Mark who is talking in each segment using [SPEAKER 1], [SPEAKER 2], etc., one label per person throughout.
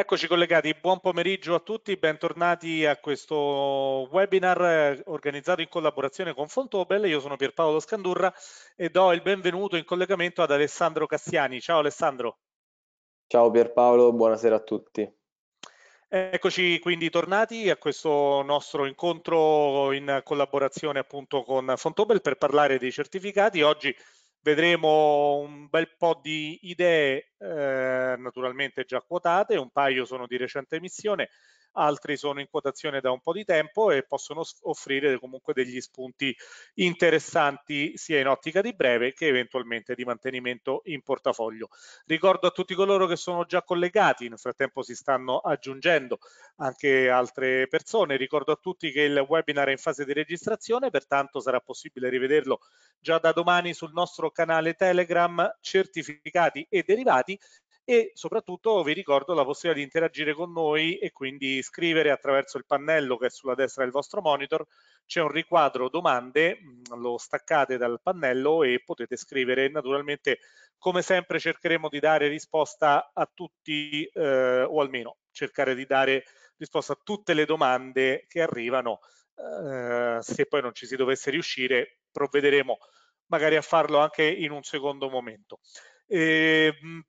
[SPEAKER 1] Eccoci collegati, buon pomeriggio a tutti, bentornati a questo webinar eh, organizzato in collaborazione con Fontobel. Io sono Pierpaolo Scandurra e do il benvenuto in collegamento ad Alessandro Cassiani. Ciao Alessandro.
[SPEAKER 2] Ciao Pierpaolo, buonasera a tutti.
[SPEAKER 1] Eccoci quindi tornati a questo nostro incontro in collaborazione appunto con Fontobel per parlare dei certificati. Oggi Vedremo un bel po' di idee eh, naturalmente già quotate, un paio sono di recente emissione, altri sono in quotazione da un po' di tempo e possono offrire comunque degli spunti interessanti sia in ottica di breve che eventualmente di mantenimento in portafoglio. Ricordo a tutti coloro che sono già collegati, nel frattempo si stanno aggiungendo anche altre persone, ricordo a tutti che il webinar è in fase di registrazione, pertanto sarà possibile rivederlo già da domani sul nostro canale Telegram certificati e derivati e soprattutto vi ricordo la possibilità di interagire con noi e quindi scrivere attraverso il pannello che è sulla destra del vostro monitor, c'è un riquadro domande, mm, lo staccate dal pannello e potete scrivere. Naturalmente come sempre cercheremo di dare risposta a tutti eh, o almeno cercare di dare risposta a tutte le domande che arrivano. Eh, se poi non ci si dovesse riuscire provvederemo magari a farlo anche in un secondo momento. E, ehm,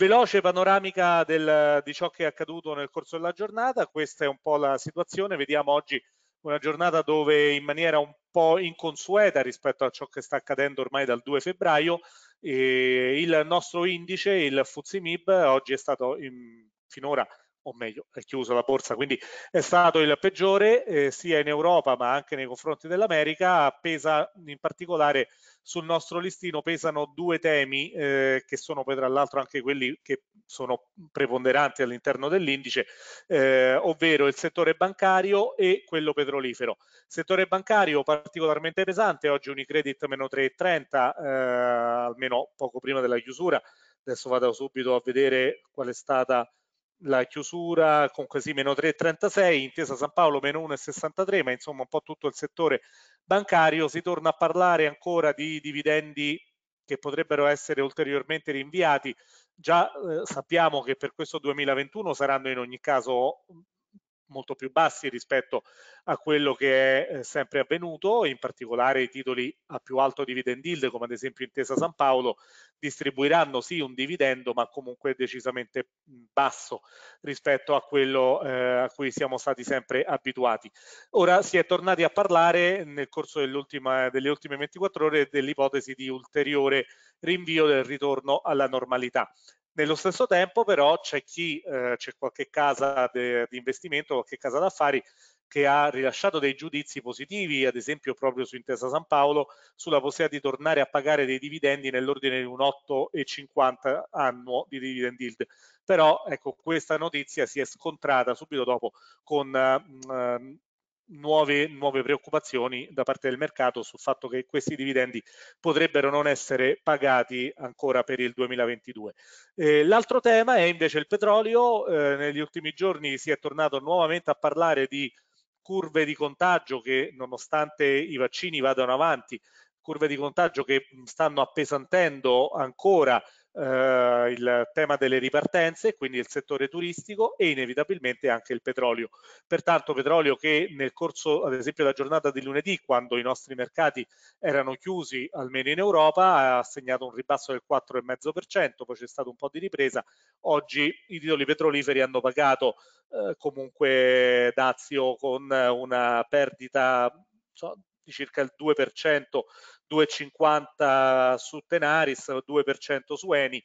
[SPEAKER 1] Veloce panoramica del, di ciò che è accaduto nel corso della giornata, questa è un po' la situazione, vediamo oggi una giornata dove in maniera un po' inconsueta rispetto a ciò che sta accadendo ormai dal 2 febbraio, eh, il nostro indice, il Fuzimib, oggi è stato in, finora o meglio è chiusa la borsa, quindi è stato il peggiore eh, sia in Europa ma anche nei confronti dell'America, pesa in particolare sul nostro listino pesano due temi eh, che sono poi tra l'altro anche quelli che sono preponderanti all'interno dell'indice, eh, ovvero il settore bancario e quello petrolifero. Settore bancario particolarmente pesante, oggi Unicredit meno 3,30, eh, almeno poco prima della chiusura, adesso vado subito a vedere qual è stata la chiusura con sì meno 3,36 intesa San Paolo meno 1,63 ma insomma un po' tutto il settore bancario si torna a parlare ancora di dividendi che potrebbero essere ulteriormente rinviati già eh, sappiamo che per questo 2021 saranno in ogni caso molto più bassi rispetto a quello che è eh, sempre avvenuto, in particolare i titoli a più alto dividend yield, come ad esempio Intesa San Paolo, distribuiranno sì un dividendo, ma comunque decisamente basso rispetto a quello eh, a cui siamo stati sempre abituati. Ora si è tornati a parlare nel corso delle ultime 24 ore dell'ipotesi di ulteriore rinvio del ritorno alla normalità. Nello stesso tempo però c'è chi, eh, c'è qualche casa di investimento, qualche casa d'affari che ha rilasciato dei giudizi positivi, ad esempio proprio su Intesa San Paolo, sulla possibilità di tornare a pagare dei dividendi nell'ordine di un 8,50 annuo di dividend yield. Però ecco, questa notizia si è scontrata subito dopo con eh, ehm, nuove, nuove preoccupazioni da parte del mercato sul fatto che questi dividendi potrebbero non essere pagati ancora per il 2022. Eh, l'altro tema è invece il petrolio, eh, negli ultimi giorni si è tornato nuovamente a parlare di curve di contagio che nonostante i vaccini vadano avanti, curve di contagio che stanno appesantendo ancora eh, il tema delle ripartenze, quindi il settore turistico e inevitabilmente anche il petrolio. Pertanto petrolio che nel corso, ad esempio, della giornata di lunedì, quando i nostri mercati erano chiusi, almeno in Europa, ha segnato un ribasso del 4,5%, poi c'è stato un po' di ripresa. Oggi i titoli petroliferi hanno pagato eh, comunque dazio con una perdita so, di circa il 2% 2,50 su Tenaris, 2% su Eni.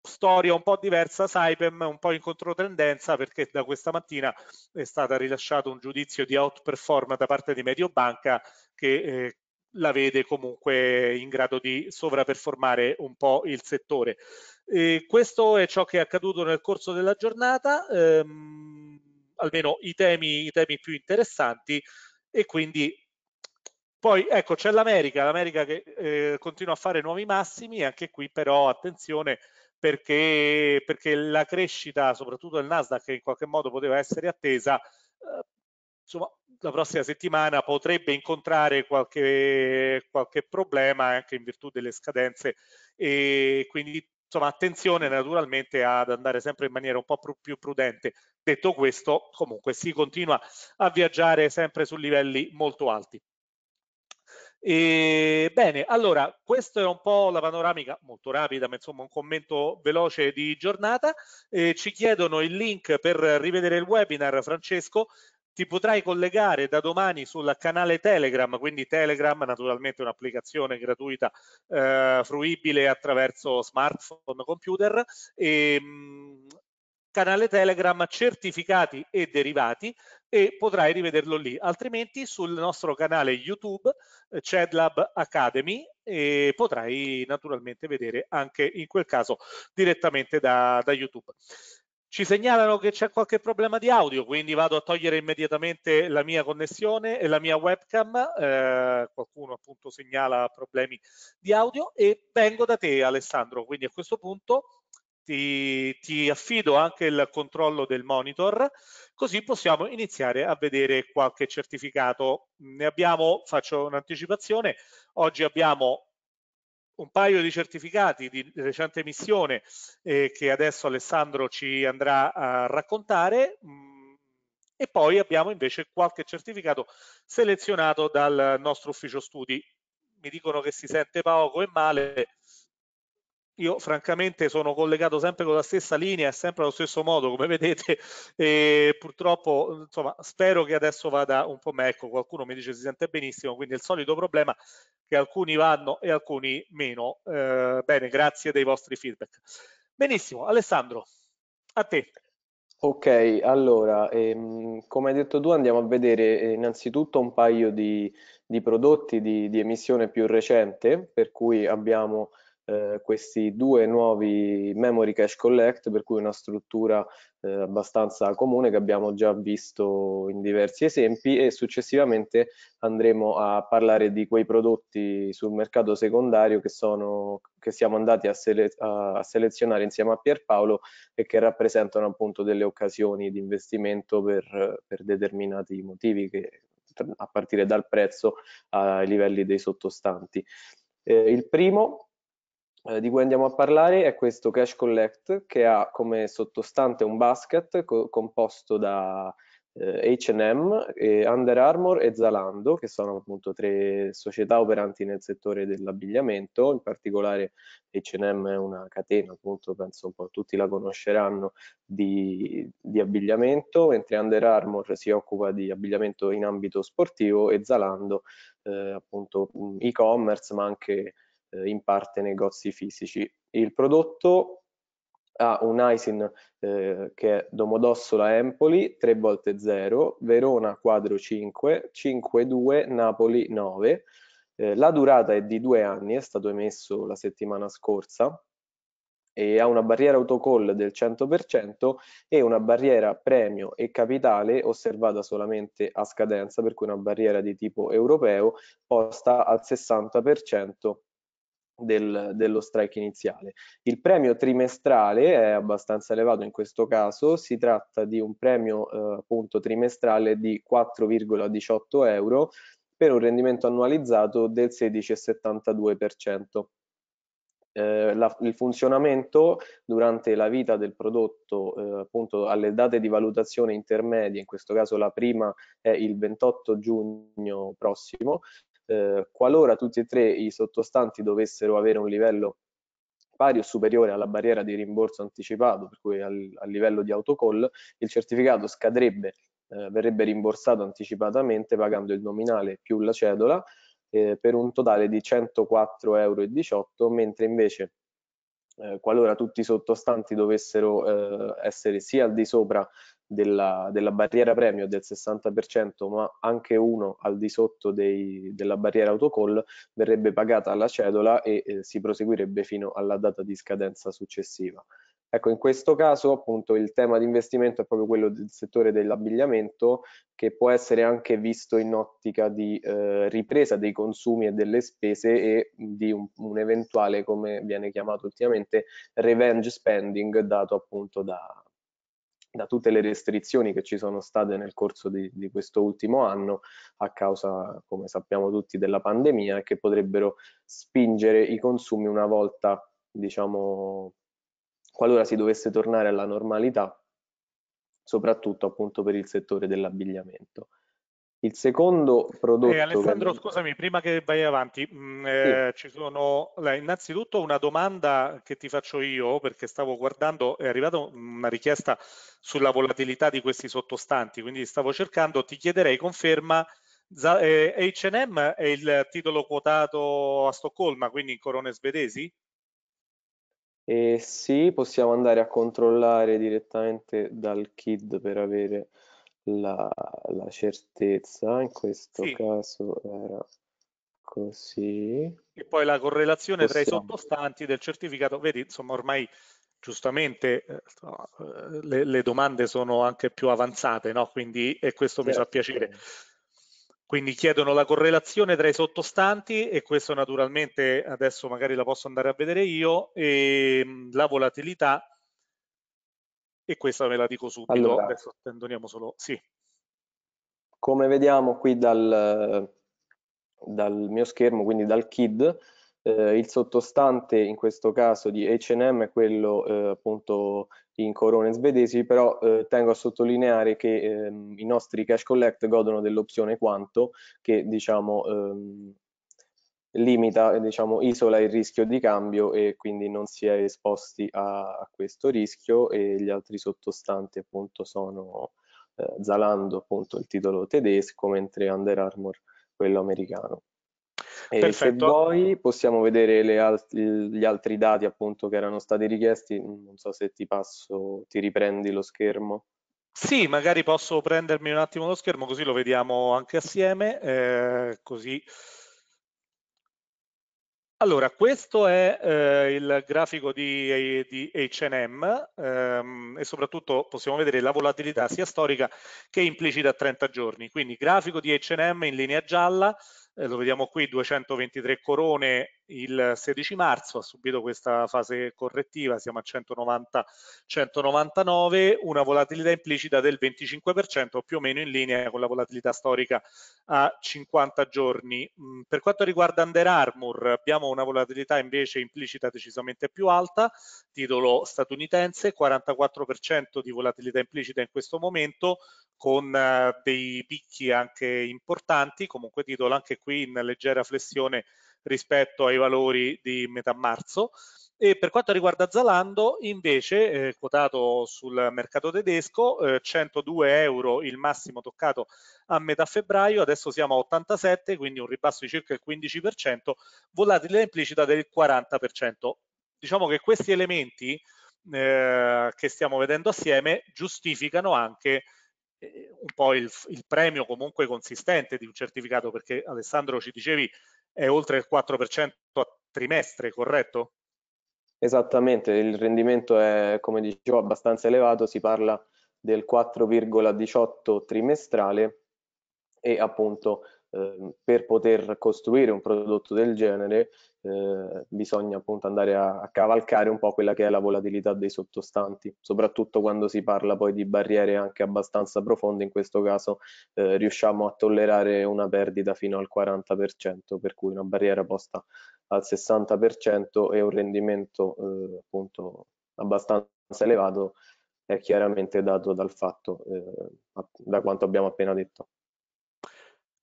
[SPEAKER 1] Storia un po' diversa, Saipem un po' in controtendenza perché da questa mattina è stato rilasciato un giudizio di outperform da parte di Mediobanca che eh, la vede comunque in grado di sovraperformare un po' il settore. E questo è ciò che è accaduto nel corso della giornata, ehm, almeno i temi, i temi più interessanti e quindi poi ecco c'è l'America, l'America che eh, continua a fare nuovi massimi, anche qui però attenzione perché, perché la crescita soprattutto del Nasdaq che in qualche modo poteva essere attesa, eh, insomma la prossima settimana potrebbe incontrare qualche, qualche problema anche in virtù delle scadenze e quindi insomma attenzione naturalmente ad andare sempre in maniera un po' più prudente. Detto questo, comunque si continua a viaggiare sempre su livelli molto alti. E, ehm, bene, allora, questa è un po' la panoramica, molto rapida, ma insomma un commento veloce di giornata. Eh, ci chiedono il link per rivedere il webinar, Francesco. Ti potrai collegare da domani sul canale Telegram, quindi Telegram naturalmente è un'applicazione gratuita eh, fruibile attraverso smartphone, computer. E, ehm, mh, canale Telegram certificati e derivati e potrai rivederlo lì. Altrimenti sul nostro canale YouTube eh, CEDLAB Academy e potrai naturalmente vedere anche in quel caso direttamente da, da YouTube. Ci segnalano che c'è qualche problema di audio, quindi vado a togliere immediatamente la mia connessione e la mia webcam. Eh, qualcuno appunto segnala problemi di audio e vengo da te Alessandro. Quindi a questo punto ti, ti affido anche il controllo del monitor, così possiamo iniziare a vedere qualche certificato. Ne abbiamo, faccio un'anticipazione, oggi abbiamo un paio di certificati di recente emissione eh, che adesso Alessandro ci andrà a raccontare mm, e poi abbiamo invece qualche certificato selezionato dal nostro ufficio studi. Mi dicono che si sente poco e male, io francamente sono collegato sempre con la stessa linea e sempre allo stesso modo, come vedete, e purtroppo insomma, spero che adesso vada un po' meglio, ecco, qualcuno mi dice si sente benissimo, quindi è il solito problema che alcuni vanno e alcuni meno. Eh, bene, grazie dei vostri feedback. Benissimo, Alessandro,
[SPEAKER 2] a te. Ok, allora, ehm, come hai detto tu andiamo a vedere eh, innanzitutto un paio di, di prodotti di, di emissione più recente, per cui abbiamo eh, questi due nuovi memory cache collect, per cui una struttura eh, abbastanza comune che abbiamo già visto in diversi esempi e successivamente andremo a parlare di quei prodotti sul mercato secondario che, sono, che siamo andati a, sele a, selezionare insieme a Pierpaolo e che rappresentano appunto delle occasioni di investimento per, per determinati motivi che a partire dal prezzo ai livelli dei sottostanti. Eh, il primo eh, di cui andiamo a parlare è questo Cash Collect che ha come sottostante un basket co composto da H&M, Under Armour e Zalando che sono appunto tre società operanti nel settore dell'abbigliamento, in particolare H&M è una catena appunto penso un po' tutti la conosceranno di, di abbigliamento, mentre Under Armour si occupa di abbigliamento in ambito sportivo e Zalando eh, appunto mm, e-commerce ma anche eh, in parte negozi fisici. Il prodotto ha un ISIN eh, che è Domodossola Empoli 3 volte 0, Verona quadro 5, 5 2, Napoli 9. Eh, la durata è di due anni, è stato emesso la settimana scorsa e ha una barriera autocall del 100% e una barriera premio e capitale osservata solamente a scadenza, per cui una barriera di tipo europeo posta al 60% del, dello strike iniziale. Il premio trimestrale è abbastanza elevato in questo caso, si tratta di un premio eh, appunto trimestrale di 4,18 euro per un rendimento annualizzato del 16,72%. Eh, la, il funzionamento durante la vita del prodotto, eh, appunto alle date di valutazione intermedie, in questo caso la prima è il 28 giugno prossimo, eh, qualora tutti e tre i sottostanti dovessero avere un livello pari o superiore alla barriera di rimborso anticipato, per cui al, al livello di autocall, il certificato scadrebbe, eh, verrebbe rimborsato anticipatamente pagando il nominale più la cedola eh, per un totale di 104,18 euro, mentre invece eh, qualora tutti i sottostanti dovessero eh, essere sia al di sopra della, della barriera premio del 60%, ma anche uno al di sotto dei, della barriera autocall, verrebbe pagata alla cedola e eh, si proseguirebbe fino alla data di scadenza successiva. Ecco, in questo caso appunto il tema di investimento è proprio quello del settore dell'abbigliamento che può essere anche visto in ottica di eh, ripresa dei consumi e delle spese e di un, un, eventuale, come viene chiamato ultimamente, revenge spending dato appunto da, da tutte le restrizioni che ci sono state nel corso di, di questo ultimo anno a causa, come sappiamo tutti, della pandemia e che potrebbero spingere i consumi una volta, diciamo, qualora si dovesse tornare alla normalità, soprattutto appunto per il settore dell'abbigliamento. Il secondo prodotto... Eh, Alessandro, che...
[SPEAKER 1] scusami, prima che vai avanti, mh, mm, eh, sì. eh, ci sono innanzitutto una domanda che ti faccio io, perché stavo guardando, è arrivata una richiesta sulla volatilità di questi sottostanti, quindi stavo cercando, ti chiederei conferma, H&M è il titolo quotato a Stoccolma, quindi in corone svedesi?
[SPEAKER 2] sì, possiamo andare a controllare direttamente dal KID per avere la, la certezza, in questo sì. caso era così.
[SPEAKER 1] E poi la correlazione Possiamo. tra i sottostanti del certificato, vedi, insomma ormai giustamente eh, eh, le, le domande sono anche più avanzate, no? Quindi, e questo certo. mi fa certo, piacere. Quindi chiedono la correlazione tra i sottostanti e questo naturalmente adesso magari la posso andare a vedere io e la volatilità e questa ve la dico subito, allora, adesso attendoniamo solo... Sì.
[SPEAKER 2] Come vediamo qui dal, dal mio schermo, quindi dal KID, eh, il sottostante in questo caso di H&M è quello eh, appunto in corone svedesi, però eh, tengo a sottolineare che ehm, i nostri cash collect godono dell'opzione quanto che diciamo ehm, limita, diciamo, isola il rischio di cambio e quindi non si è esposti a, a questo rischio e gli altri sottostanti appunto sono eh, Zalando, appunto il titolo tedesco, mentre Under Armour quello americano. E se vuoi possiamo vedere alt gli altri dati appunto che erano stati richiesti, non so se ti passo, ti riprendi lo schermo.
[SPEAKER 1] Sì, magari posso prendermi un attimo lo schermo così lo vediamo anche
[SPEAKER 2] assieme, eh, così allora,
[SPEAKER 1] questo è eh, il grafico di, di H&M ehm, e soprattutto possiamo vedere la volatilità sia storica che implicita a 30 giorni. Quindi grafico di H&M in linea gialla, eh, lo vediamo qui 223 corone il 16 marzo, ha subito questa fase correttiva, siamo a 190, 199, una volatilità implicita del 25% più o meno in linea con la volatilità storica a 50 giorni. Mm, per quanto riguarda Under Armour abbiamo una volatilità invece implicita decisamente più alta, titolo statunitense, 44% di volatilità implicita in questo momento con eh, dei picchi anche importanti, comunque titolo anche qui in leggera flessione rispetto ai valori di metà marzo. E per quanto riguarda Zalando, invece, eh, quotato sul mercato tedesco, eh, 102 euro il massimo toccato a metà febbraio, adesso siamo a 87, quindi un ribasso di circa il 15%, volatilità implicita del 40%. Diciamo che questi elementi eh, che stiamo vedendo assieme giustificano anche eh, un po' il, il premio comunque consistente di un certificato, perché Alessandro ci dicevi è oltre il 4% a trimestre, corretto?
[SPEAKER 2] Esattamente, il rendimento è, come dicevo, abbastanza elevato, si parla del 4,18 trimestrale e appunto Ehm, per poter costruire un prodotto del genere eh, bisogna appunto andare a, a, cavalcare un po' quella che è la volatilità dei sottostanti, soprattutto quando si parla poi di barriere anche abbastanza profonde, in questo caso eh, riusciamo a tollerare una perdita fino al 40%, per cui una barriera posta al 60% e un rendimento eh, appunto abbastanza elevato è chiaramente dato dal fatto, eh, da quanto abbiamo appena detto.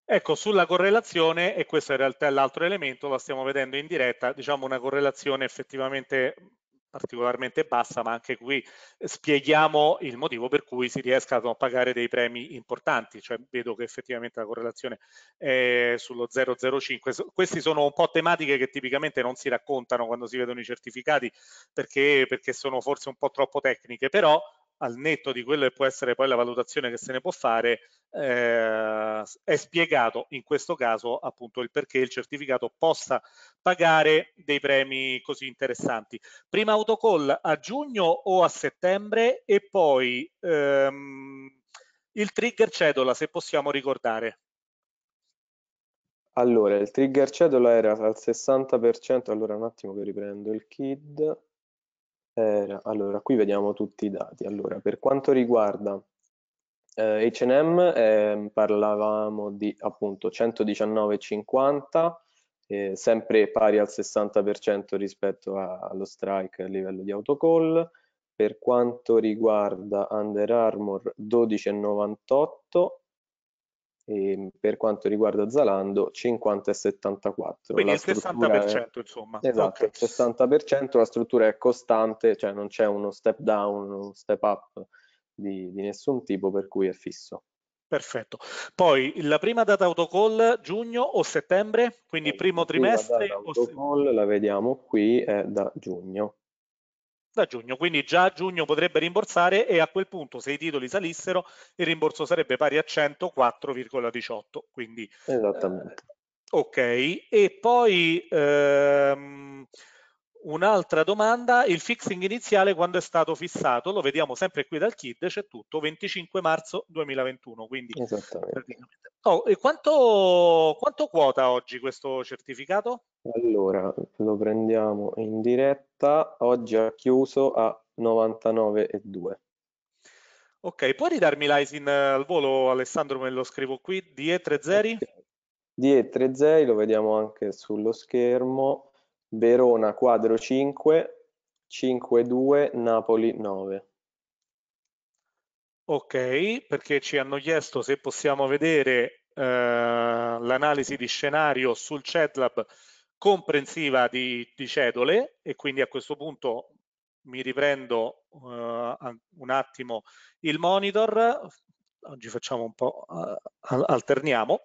[SPEAKER 1] Ecco, sulla correlazione, e questo in realtà è l'altro elemento, la stiamo vedendo in diretta, diciamo una correlazione effettivamente particolarmente bassa, ma anche qui spieghiamo il motivo per cui si riescano a pagare dei premi importanti, cioè vedo che effettivamente la correlazione è sullo 005. Queste sono un po' tematiche che tipicamente non si raccontano quando si vedono i certificati perché, perché sono forse un po' troppo tecniche, però al netto di quello che può essere poi la valutazione che se ne può fare, eh, è spiegato in questo caso appunto il perché il certificato possa pagare dei premi così interessanti. Prima autocall a giugno o a settembre e poi ehm, il trigger cedola se possiamo ricordare.
[SPEAKER 2] Allora, il trigger cedola era al 60%, allora un attimo che riprendo il KID. Era, allora, qui vediamo tutti i dati. Allora, per quanto riguarda eh, H&M eh, parlavamo di appunto 119,50 eh, sempre pari al 60% rispetto a, allo strike a livello di autocall per quanto riguarda Under Armour 12,98 e ehm, per quanto riguarda Zalando 50,74 e 74 quindi il 60%
[SPEAKER 1] è... insomma esatto
[SPEAKER 2] okay. il 60% la struttura è costante cioè non c'è uno step down uno step up di, di nessun tipo, per cui è fisso. Perfetto.
[SPEAKER 1] Poi la prima data autocall giugno o settembre, quindi la primo trimestre. La
[SPEAKER 2] autocall la vediamo qui è da giugno.
[SPEAKER 1] Da giugno, quindi già a giugno potrebbe rimborsare e a quel punto se i titoli salissero il rimborso sarebbe pari a 104,18. Quindi,
[SPEAKER 2] Esattamente. Eh,
[SPEAKER 1] ok, e poi ehm, Un'altra domanda, il fixing iniziale quando è stato fissato? Lo vediamo sempre qui dal KID, c'è tutto, 25 marzo 2021. Quindi oh, e quanto, quanto, quota oggi questo certificato?
[SPEAKER 2] Allora, lo prendiamo in diretta, oggi ha chiuso a 99,2.
[SPEAKER 1] Ok, puoi ridarmi l'ISIN eh, al volo Alessandro, me lo scrivo qui,
[SPEAKER 2] DE30? Okay. DE30 lo vediamo anche sullo schermo Verona quadro 5, 5-2, Napoli 9.
[SPEAKER 1] Ok, perché ci hanno chiesto se possiamo vedere eh, l'analisi di scenario sul ChatLab comprensiva di, di, cedole e quindi a questo punto mi riprendo uh, un attimo il monitor, oggi facciamo un po', uh, alterniamo,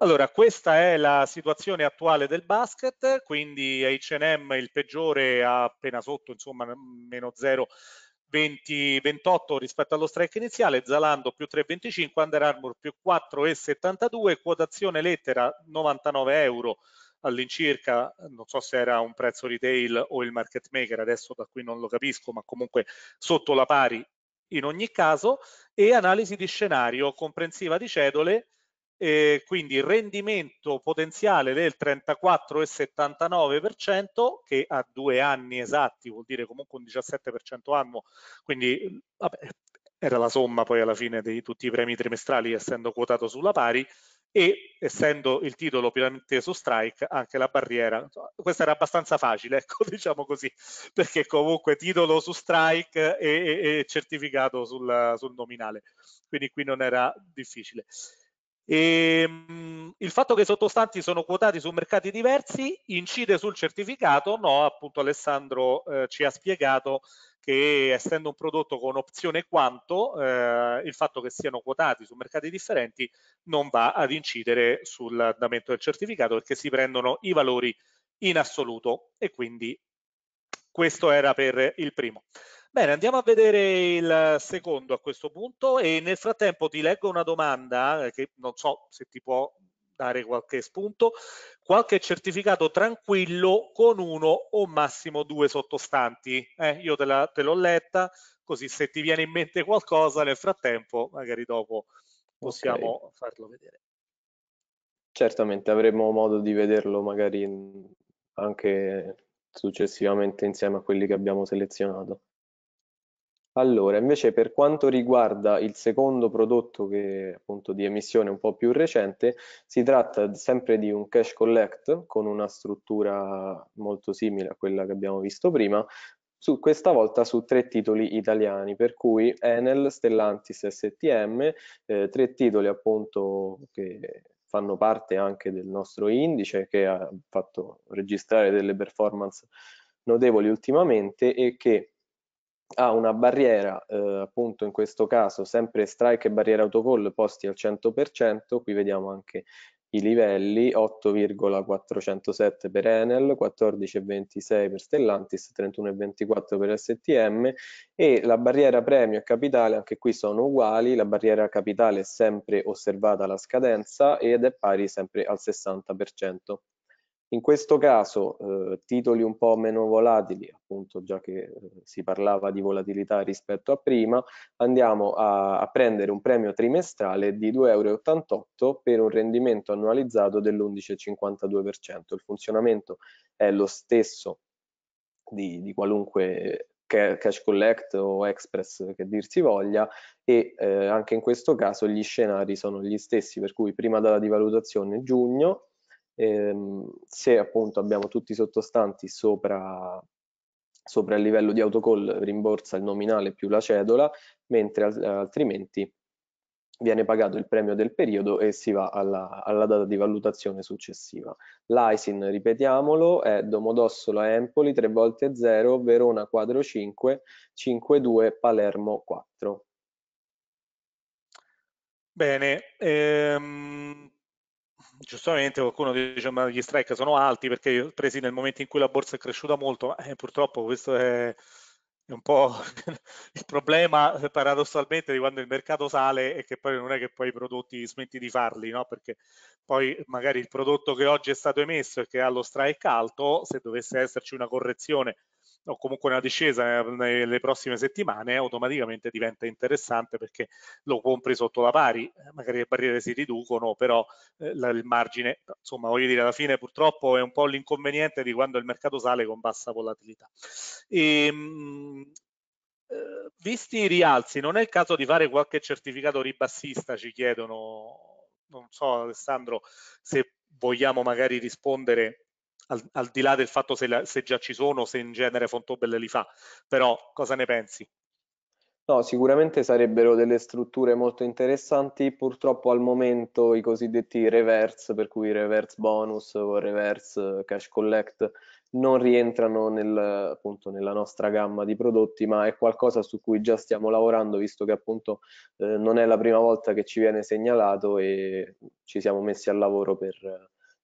[SPEAKER 1] allora, questa è la situazione attuale del basket, quindi H&M il peggiore appena sotto, insomma, meno 0,28 rispetto allo strike iniziale, Zalando più 3,25, Under Armour più 4,72, quotazione lettera 99 euro all'incirca, non so se era un prezzo retail o il market maker, adesso da qui non lo capisco, ma comunque sotto la pari in ogni caso, e analisi di scenario comprensiva di cedole eh, quindi rendimento potenziale del 34,79% che a due anni esatti vuol dire comunque un 17% annuo, quindi vabbè, era la somma poi alla fine di tutti i premi trimestrali essendo quotato sulla pari e essendo il titolo pienamente su strike anche la barriera questa era abbastanza facile ecco diciamo così perché comunque titolo su strike e, e, e certificato sul, sul nominale quindi qui non era difficile e, ehm, mh, il fatto che i sottostanti sono quotati su mercati diversi incide sul certificato? No, appunto Alessandro eh, ci ha spiegato che essendo un prodotto con opzione quanto, eh, il fatto che siano quotati su mercati differenti non va ad incidere sull'andamento del certificato perché si prendono i valori in assoluto e quindi questo era per il primo. Bene, andiamo a vedere il secondo a questo punto e nel frattempo ti leggo una domanda eh, che non so se ti può dare qualche spunto, qualche certificato tranquillo con uno o massimo due sottostanti. Eh, io te, l'ho letta, così se ti viene in mente qualcosa nel frattempo, magari dopo
[SPEAKER 2] possiamo
[SPEAKER 1] okay. farlo vedere.
[SPEAKER 2] Certamente avremo modo di vederlo magari anche successivamente insieme a quelli che abbiamo selezionato. Allora, invece per quanto riguarda il secondo prodotto che appunto di emissione un po' più recente, si tratta sempre di un cash collect con una struttura molto simile a quella che abbiamo visto prima, su, questa volta su tre titoli italiani, per cui Enel, Stellantis, STM, eh, tre titoli appunto che fanno parte anche del nostro indice che ha fatto registrare delle performance notevoli ultimamente e che ha una barriera, eh, appunto in questo caso sempre strike e barriera autocall posti al 100%, qui vediamo anche i livelli 8,407 per Enel, 14,26 per Stellantis, 31,24 per STM e la barriera premio e capitale anche qui sono uguali, la barriera capitale è sempre osservata alla scadenza ed è pari sempre al 60%. In questo caso eh, titoli un po' meno volatili, appunto già che eh, si parlava di volatilità rispetto a prima, andiamo a, a prendere un premio trimestrale di 2,88 euro per un rendimento annualizzato dell'11,52%. Il funzionamento è lo stesso di, di qualunque cash collect o express che dir si voglia e eh, anche in questo caso gli scenari sono gli stessi per cui prima data divalutazione giugno Ehm, se appunto abbiamo tutti i sottostanti sopra, sopra il livello di autocall rimborsa il nominale più la cedola, mentre altrimenti viene pagato il premio del periodo e si va alla, alla data di valutazione successiva. L'ISIN, ripetiamolo, è Domodossola Empoli 3 volte 0, Verona 4 5, 5-2, Palermo 4.
[SPEAKER 1] Bene, ehm, giustamente qualcuno dice ma gli strike sono alti perché presi nel momento in cui la borsa è cresciuta molto, eh, purtroppo questo è, un po' il problema eh, paradossalmente di quando il mercato sale e che poi non è che poi i prodotti smetti di farli, no? perché poi magari il prodotto che oggi è stato emesso e che ha lo strike alto, se dovesse esserci una correzione o comunque una discesa nelle prossime settimane automaticamente diventa interessante perché lo compri sotto la pari, eh, magari le barriere si riducono, però eh, il margine, insomma voglio dire alla fine purtroppo è un po' l'inconveniente di quando il mercato sale con bassa volatilità. E, ehm, eh, visti i rialzi, non è il caso di fare qualche certificato ribassista, ci chiedono, non so Alessandro se vogliamo magari rispondere al, al, di là del fatto se, la, se già ci sono, se in genere Fontobelle li fa, però cosa ne pensi?
[SPEAKER 2] No, sicuramente sarebbero delle strutture molto interessanti, purtroppo al momento i cosiddetti reverse, per cui reverse bonus o reverse cash collect, non rientrano nel, appunto, nella nostra gamma di prodotti, ma è qualcosa su cui già stiamo lavorando, visto che appunto eh, non è la prima volta che ci viene segnalato e ci siamo messi al lavoro per,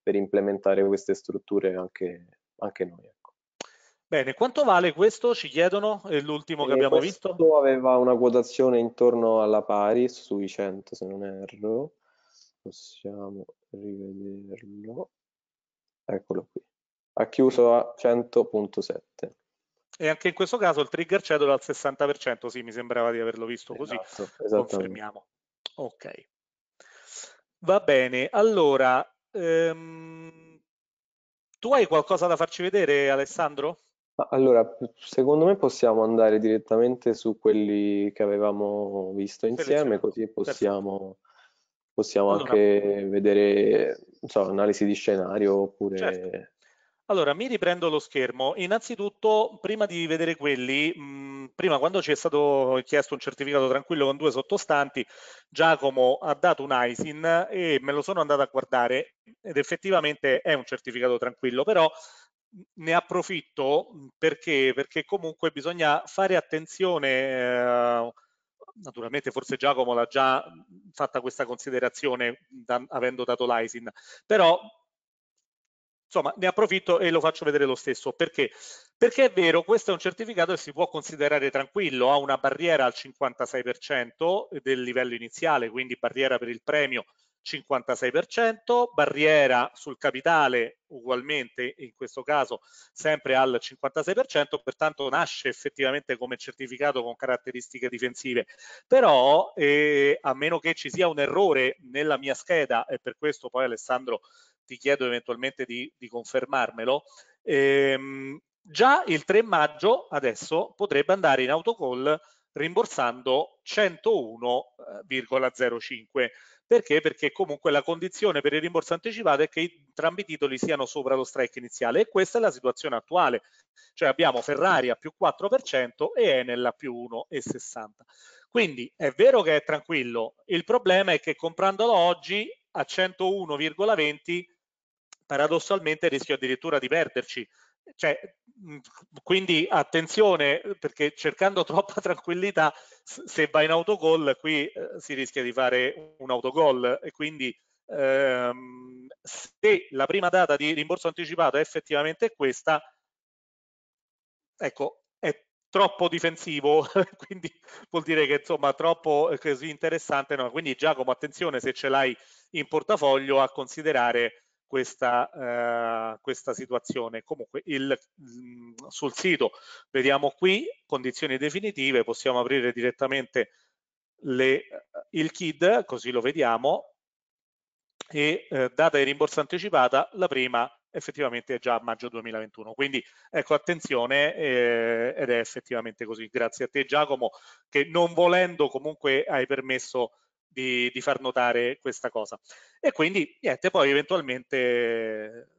[SPEAKER 2] per implementare queste strutture anche, anche noi. Ecco.
[SPEAKER 1] Bene, quanto vale questo? Ci chiedono, è l'ultimo che eh, abbiamo visto.
[SPEAKER 2] Questo aveva una quotazione intorno alla pari, sui 100 se non erro, possiamo rivederlo, eccolo qui, ha chiuso a 100.7.
[SPEAKER 1] E anche in questo caso il trigger cedono al 60%, sì, mi sembrava di averlo visto così,
[SPEAKER 2] esatto, confermiamo.
[SPEAKER 1] Ok. Va bene, allora Ehm, tu hai qualcosa da farci vedere, Alessandro?
[SPEAKER 2] Allora, secondo me possiamo andare direttamente su quelli che avevamo visto insieme, così possiamo, possiamo allora, anche vedere so, analisi di scenario oppure... Certo.
[SPEAKER 1] Allora, mi riprendo lo schermo. Innanzitutto, prima di vedere quelli, mh, mm, prima quando ci è stato chiesto un certificato tranquillo con due sottostanti, Giacomo ha dato un ISIN e me lo sono andato a guardare ed effettivamente è un certificato tranquillo, però ne approfitto perché, perché comunque bisogna fare attenzione. Eh, naturalmente forse Giacomo l'ha già fatta questa considerazione da, avendo dato l'ISIN, però insomma ne approfitto e lo faccio vedere lo stesso perché perché è vero questo è un certificato che si può considerare tranquillo ha una barriera al 56% del livello iniziale quindi barriera per il premio 56% barriera sul capitale ugualmente in questo caso sempre al 56% pertanto nasce effettivamente come certificato con caratteristiche difensive però eh, a meno che ci sia un errore nella mia scheda e per questo poi Alessandro ti chiedo eventualmente di, di confermarmelo, ehm, già il 3 maggio adesso potrebbe andare in autocall rimborsando 101,05 eh, perché? Perché comunque la condizione per il rimborso anticipato è che entrambi i titoli siano sopra lo strike iniziale e questa è la situazione attuale, cioè abbiamo Ferrari a più 4% e Enel a più 1,60. Quindi è vero che è tranquillo, il problema è che comprandolo oggi a 101,20 paradossalmente rischio addirittura di perderci. Cioè, quindi attenzione perché cercando troppa tranquillità se va in autogol qui eh, si rischia di fare un autogol e quindi ehm, se la prima data di rimborso anticipato è effettivamente questa ecco troppo difensivo, quindi vuol dire che insomma troppo eh, così interessante no. Quindi Giacomo, attenzione se ce l'hai in portafoglio a considerare questa, eh, questa situazione. Comunque il, mm, sul sito vediamo qui condizioni definitive, possiamo aprire direttamente le, eh, il KID, così lo vediamo, e eh, data di rimborso anticipata, la prima effettivamente è già maggio 2021. Quindi ecco attenzione eh, ed è effettivamente così. Grazie a te Giacomo che non volendo comunque hai permesso di, di far notare questa cosa. E quindi niente, poi eventualmente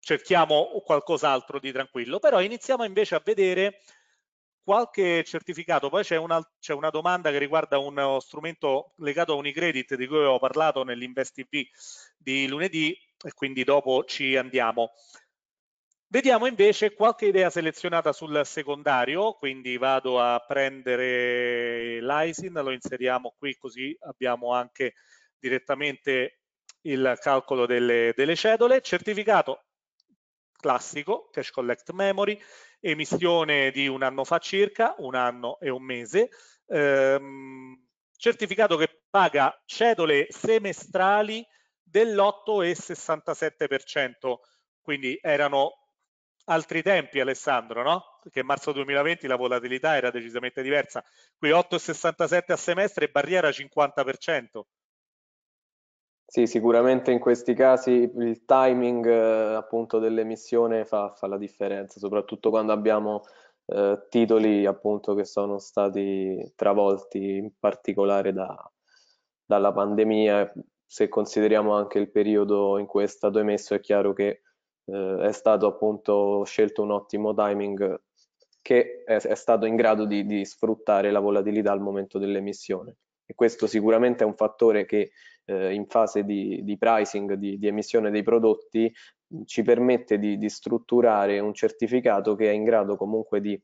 [SPEAKER 1] cerchiamo qualcos'altro di tranquillo, però iniziamo invece a vedere qualche certificato. Poi c'è una, una, domanda che riguarda uno strumento legato a Unicredit di cui avevo parlato nell'InvestTV di lunedì e quindi dopo ci andiamo. Vediamo invece qualche idea selezionata sul secondario, quindi vado a prendere l'ISIN, lo inseriamo qui così abbiamo anche direttamente il calcolo delle, delle cedole, certificato classico, cash collect memory, emissione di un anno fa circa, un anno e un mese, ehm, certificato che paga cedole semestrali dell'8,67%, quindi erano altri tempi Alessandro, no? Perché marzo 2020 la volatilità era decisamente diversa, qui 8,67 a semestre e barriera 50%,
[SPEAKER 2] sì, sicuramente in questi casi il timing eh, appunto dell'emissione fa, fa, la differenza, soprattutto quando abbiamo eh, titoli appunto che sono stati travolti in particolare da, dalla pandemia. Se consideriamo anche il periodo in cui è stato emesso, è chiaro che eh, è stato appunto scelto un ottimo timing che è, è stato in grado di, di sfruttare la volatilità al momento dell'emissione. E questo sicuramente è un fattore che eh, in fase di, di pricing, di, di, emissione dei prodotti, ci permette di, di strutturare un certificato che è in grado comunque di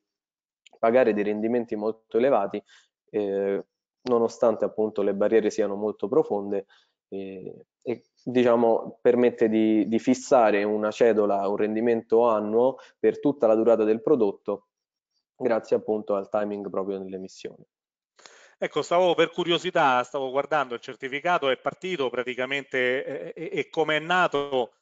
[SPEAKER 2] pagare dei rendimenti molto elevati, eh, nonostante appunto le barriere siano molto profonde, eh, e diciamo permette di, di, fissare una cedola, un rendimento annuo per tutta la durata del prodotto, grazie appunto al timing proprio dell'emissione.
[SPEAKER 1] Ecco, stavo per curiosità, stavo guardando il certificato, è partito praticamente eh, eh, e, come è nato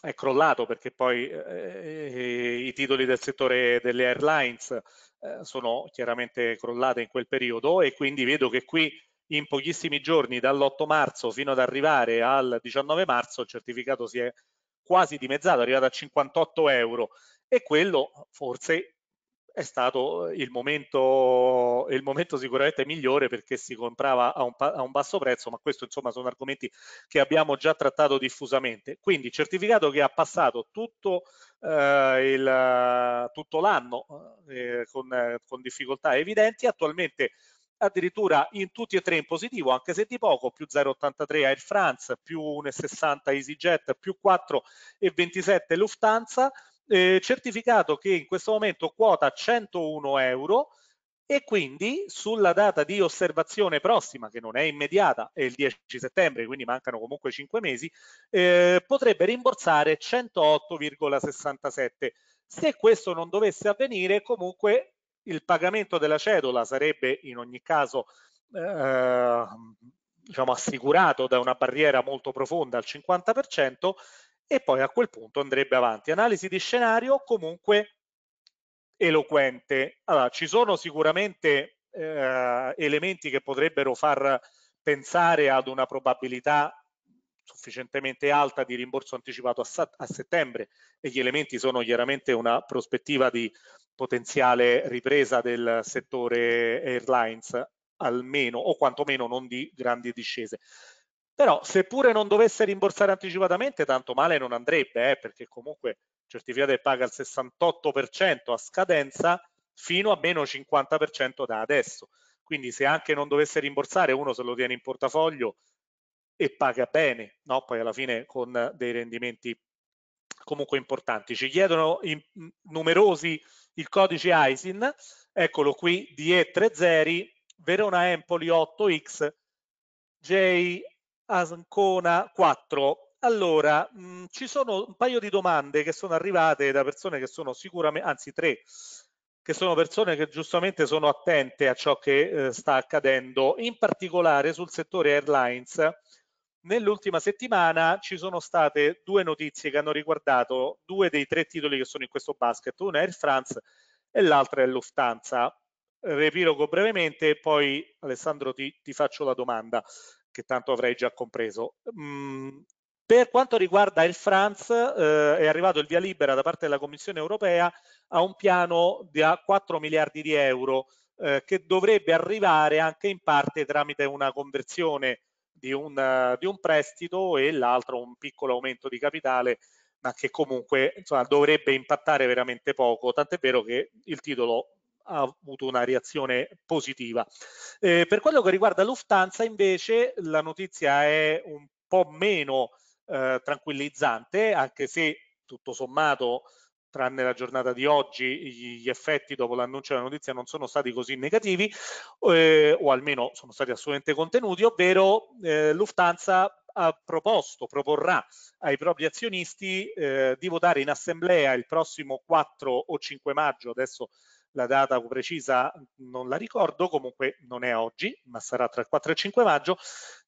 [SPEAKER 1] è crollato perché poi eh, i titoli del settore delle airlines eh, sono chiaramente crollate in quel periodo e quindi vedo che qui in pochissimi giorni dall'8 marzo fino ad arrivare al 19 marzo il certificato si è quasi dimezzato, è arrivato a 58 euro e quello forse è stato eh, il momento, il momento sicuramente migliore perché si comprava a un, a un, basso prezzo, ma questo insomma sono argomenti che abbiamo già trattato diffusamente. Quindi certificato che ha passato tutto, eh, il, tutto l'anno eh, con, eh, con difficoltà evidenti, attualmente addirittura in tutti e tre in positivo, anche se di poco, più 0,83 Air France, più 1,60 EasyJet, più 4,27 Lufthansa, eh, certificato che in questo momento quota 101 euro e quindi sulla data di osservazione prossima, che non è immediata, è il 10 settembre, quindi mancano comunque 5 mesi, eh, potrebbe rimborsare 108,67. Se questo non dovesse avvenire, comunque il pagamento della cedola sarebbe in ogni caso eh, diciamo assicurato da una barriera molto profonda al 50%, e poi a quel punto andrebbe avanti. Analisi di scenario comunque eloquente. Allora, ci sono sicuramente eh, elementi che potrebbero far pensare ad una probabilità sufficientemente alta di rimborso anticipato a, a settembre e gli elementi sono chiaramente una prospettiva di potenziale ripresa del settore airlines almeno o quantomeno non di grandi discese però seppure non dovesse rimborsare anticipatamente tanto male non andrebbe eh, perché comunque certificate paga il 68% a scadenza fino a meno 50% da adesso quindi se anche non dovesse rimborsare uno se lo tiene in portafoglio e paga bene no? poi alla fine con dei rendimenti comunque importanti ci chiedono in, numerosi il codice ISIN eccolo qui DE30 Verona Empoli 8X J Ancona 4. Allora, mh, mm, ci sono un paio di domande che sono arrivate da persone che sono sicuramente, anzi tre, che sono persone che giustamente sono attente a ciò che eh, sta accadendo, in particolare sul settore airlines. Nell'ultima settimana ci sono state due notizie che hanno riguardato due dei tre titoli che sono in questo basket, una è Air France e l'altra è Lufthansa. Repilogo brevemente, e poi Alessandro ti, ti faccio la domanda che tanto avrei già compreso. Mm, per quanto riguarda il France, eh, è arrivato il via libera da parte della Commissione europea a un piano di 4 miliardi di euro eh, che dovrebbe arrivare anche in parte tramite una conversione di un, uh, di un prestito e l'altro un piccolo aumento di capitale ma che comunque insomma, dovrebbe impattare veramente poco, tant'è vero che il titolo ha avuto una reazione positiva. Eh, per quello che riguarda Lufthansa invece la notizia è un po' meno eh, tranquillizzante, anche se tutto sommato tranne la giornata di oggi gli effetti dopo l'annuncio della notizia non sono stati così negativi eh, o almeno sono stati assolutamente contenuti ovvero eh, Lufthansa ha proposto, proporrà ai propri azionisti eh, di votare in assemblea il prossimo 4 o 5 maggio adesso la data precisa non la ricordo, comunque non è oggi, ma sarà tra il 4 e il 5 maggio,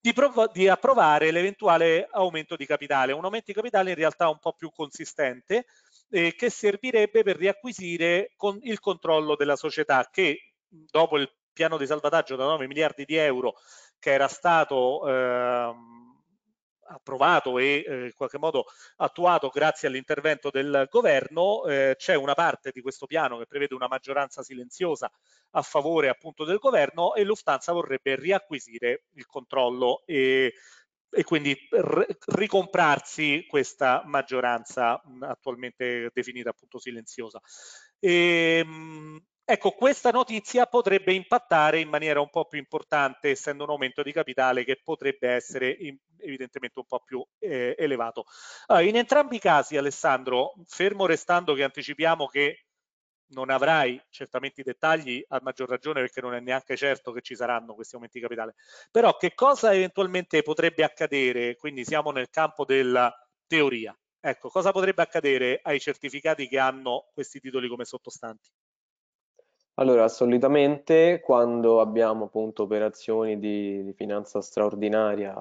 [SPEAKER 1] di, di approvare l'eventuale aumento di capitale, un aumento di capitale in realtà un po' più consistente eh, che servirebbe per riacquisire con il controllo della società che dopo il piano di salvataggio da 9 miliardi di euro che era stato... Ehm, approvato e eh, in qualche modo attuato grazie all'intervento del governo, eh, c'è una parte di questo piano che prevede una maggioranza silenziosa a favore appunto del governo e Lufthansa vorrebbe riacquisire il controllo e, e quindi ricomprarsi questa maggioranza mh, attualmente definita appunto silenziosa. E, ehm, mh, Ecco, questa notizia potrebbe impattare in maniera un po' più importante, essendo un aumento di capitale che potrebbe essere ehm, evidentemente un po' più eh, elevato. Allora, in entrambi i casi, Alessandro, fermo restando che anticipiamo che non avrai certamente i dettagli, a maggior ragione perché non è neanche certo che ci saranno questi aumenti di capitale, però che cosa eventualmente potrebbe accadere, quindi siamo nel campo della teoria, ecco, cosa potrebbe accadere ai certificati che hanno questi titoli come sottostanti?
[SPEAKER 2] Allora, solitamente quando abbiamo appunto operazioni di, di finanza straordinaria,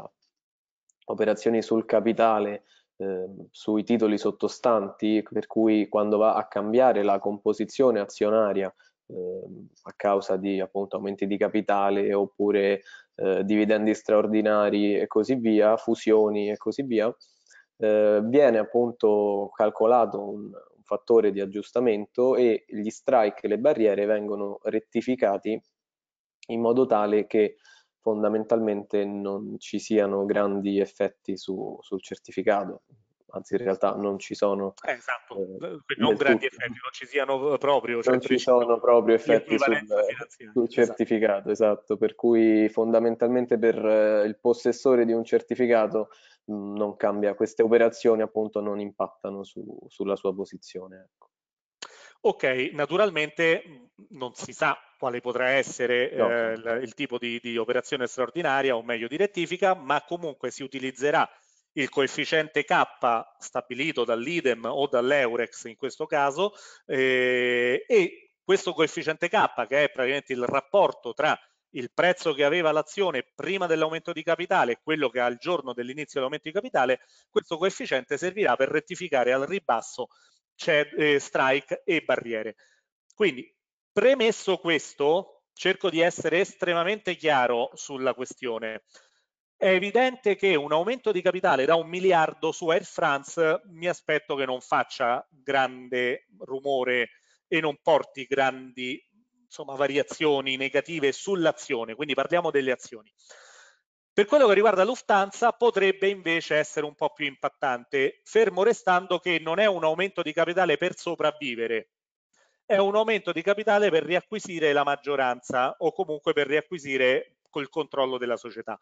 [SPEAKER 2] operazioni sul capitale, eh, sui titoli sottostanti, per cui quando va a cambiare la composizione azionaria eh, a causa di appunto aumenti di capitale oppure eh, dividendi straordinari e così via, fusioni e così via, eh, viene appunto calcolato un, fattore di aggiustamento e gli strike le barriere vengono rettificati in modo tale che fondamentalmente non ci siano grandi effetti su, sul certificato anzi in realtà non ci sono eh, esatto, eh, non grandi tutto. effetti non ci siano eh, proprio cioè non ci sono proprio effetti sul, sul, esatto. certificato esatto. esatto. per cui fondamentalmente per eh, il possessore di un certificato non cambia, queste operazioni appunto non impattano su, sulla sua posizione. Ecco.
[SPEAKER 1] Ok, naturalmente non si sa quale potrà essere no. eh, il, il, tipo di, di, operazione straordinaria o meglio di rettifica, ma comunque si utilizzerà il coefficiente K stabilito dall'IDEM o dall'Eurex in questo caso eh, e questo coefficiente K che è praticamente il rapporto tra il prezzo che aveva l'azione prima dell'aumento di capitale e quello che ha al giorno dell'inizio dell'aumento di capitale, questo coefficiente servirà per rettificare al ribasso eh, strike e barriere. Quindi, premesso questo, cerco di essere estremamente chiaro sulla questione. È evidente che un aumento di capitale da un miliardo su Air France mi aspetto che non faccia grande rumore e non porti grandi insomma, variazioni negative sull'azione, quindi parliamo delle azioni. Per quello che riguarda Lufthansa potrebbe invece essere un po' più impattante, fermo restando che non è un aumento di capitale per sopravvivere, è un aumento di capitale per riacquisire la maggioranza o comunque per riacquisire col controllo della società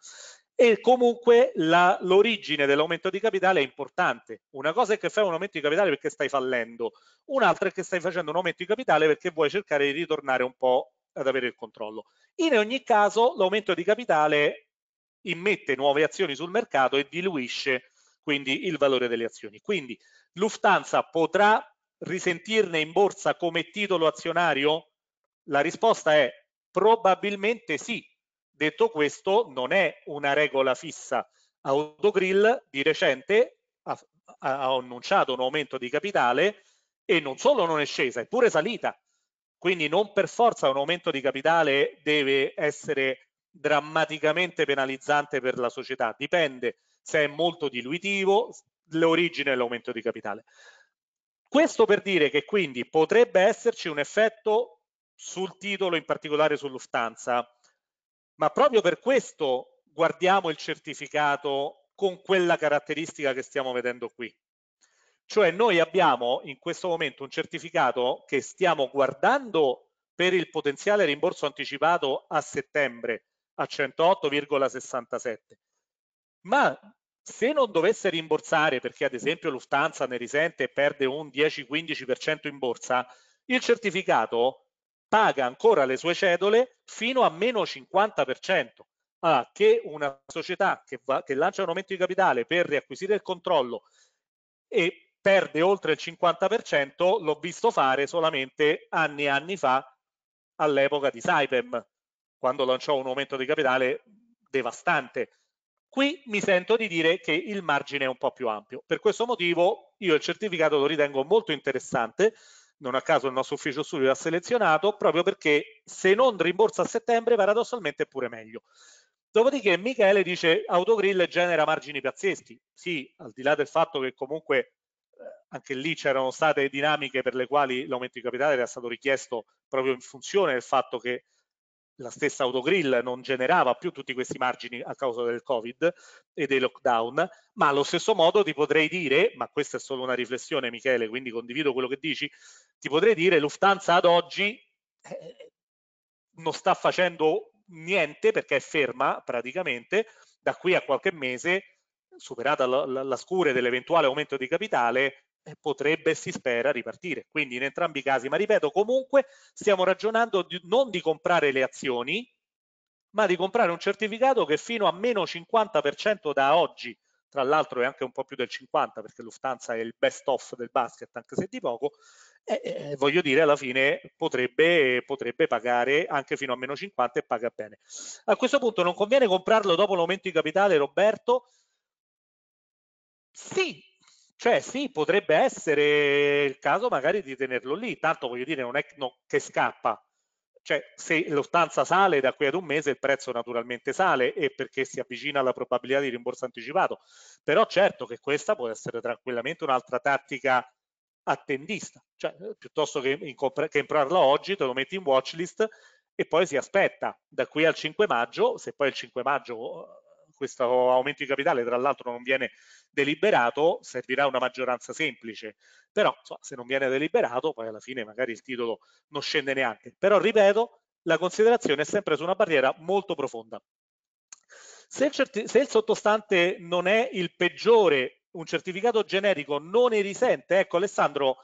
[SPEAKER 1] e comunque l'origine dell'aumento di capitale è importante. Una cosa è che fai un aumento di capitale perché stai fallendo, un'altra è che stai facendo un aumento di capitale perché vuoi cercare di ritornare un po' ad avere il controllo. In ogni caso l'aumento di capitale immette nuove azioni sul mercato e diluisce quindi il valore delle azioni. Quindi Lufthansa potrà risentirne in borsa come titolo azionario? La risposta è probabilmente sì, Detto questo, non è una regola fissa. Autogrill di recente ha, ha annunciato un aumento di capitale e non solo non è scesa, è pure salita. Quindi non per forza un aumento di capitale deve essere drammaticamente penalizzante per la società, dipende se è molto diluitivo, l'origine è l'aumento di capitale. Questo per dire che quindi potrebbe esserci un effetto sul titolo, in particolare su Lufthansa, ma proprio per questo guardiamo il certificato con quella caratteristica che stiamo vedendo qui. Cioè noi abbiamo in questo momento un certificato che stiamo guardando per il potenziale rimborso anticipato a settembre a 108,67. Ma se non dovesse rimborsare, perché ad esempio Lufthansa ne risente e perde un 10-15% in borsa, il certificato paga ancora le sue cedole fino a meno 50%. Allora, ah, che una società che, va, che lancia un aumento di capitale per riacquisire il controllo e perde oltre il 50%, l'ho visto fare solamente anni e anni fa all'epoca di Saipem, quando lanciò un aumento di capitale devastante. Qui mi sento di dire che il margine è un po' più ampio. Per questo motivo io il certificato lo ritengo molto interessante non a caso il nostro ufficio studio l'ha selezionato, proprio perché se non rimborsa a settembre paradossalmente è pure meglio. Dopodiché Michele dice Autogrill genera margini pazzeschi. Sì, al di là del fatto che comunque eh, anche lì c'erano state dinamiche per le quali l'aumento di capitale era stato richiesto proprio in funzione del fatto che la stessa autogrill non generava più tutti questi margini a causa del covid e dei lockdown ma allo stesso modo ti potrei dire ma questa è solo una riflessione Michele quindi condivido quello che dici ti potrei dire Lufthansa ad oggi eh, non sta facendo niente perché è ferma praticamente da qui a qualche mese superata la, la, la scure dell'eventuale aumento di capitale eh, potrebbe, si spera, ripartire. Quindi in entrambi i casi, ma ripeto, comunque stiamo ragionando di, non di comprare le azioni, ma di comprare un certificato che fino a meno 50% da oggi, tra l'altro è anche un po' più del 50% perché Lufthansa è il best off del basket, anche se di poco, eh, eh, voglio dire alla fine potrebbe, potrebbe, pagare anche fino a meno 50 e paga bene. A questo punto non conviene comprarlo dopo l'aumento di capitale, Roberto? Sì, cioè sì, potrebbe essere il caso magari di tenerlo lì, tanto voglio dire non è no, che scappa, cioè se lo sale da qui ad un mese il prezzo naturalmente sale e perché si avvicina alla probabilità di rimborso anticipato, però certo che questa può essere tranquillamente un'altra tattica attendista, cioè piuttosto che, in, che comprarla oggi te lo metti in watchlist e poi si aspetta da qui al 5 maggio, se poi il 5 maggio questo aumento di capitale tra l'altro non viene deliberato, servirà una maggioranza semplice, però insomma, se non viene deliberato poi alla fine magari il titolo non scende neanche. Però ripeto, la considerazione è sempre su una barriera molto profonda. Se il, se il sottostante non è il peggiore, un certificato generico non ne risente, ecco Alessandro,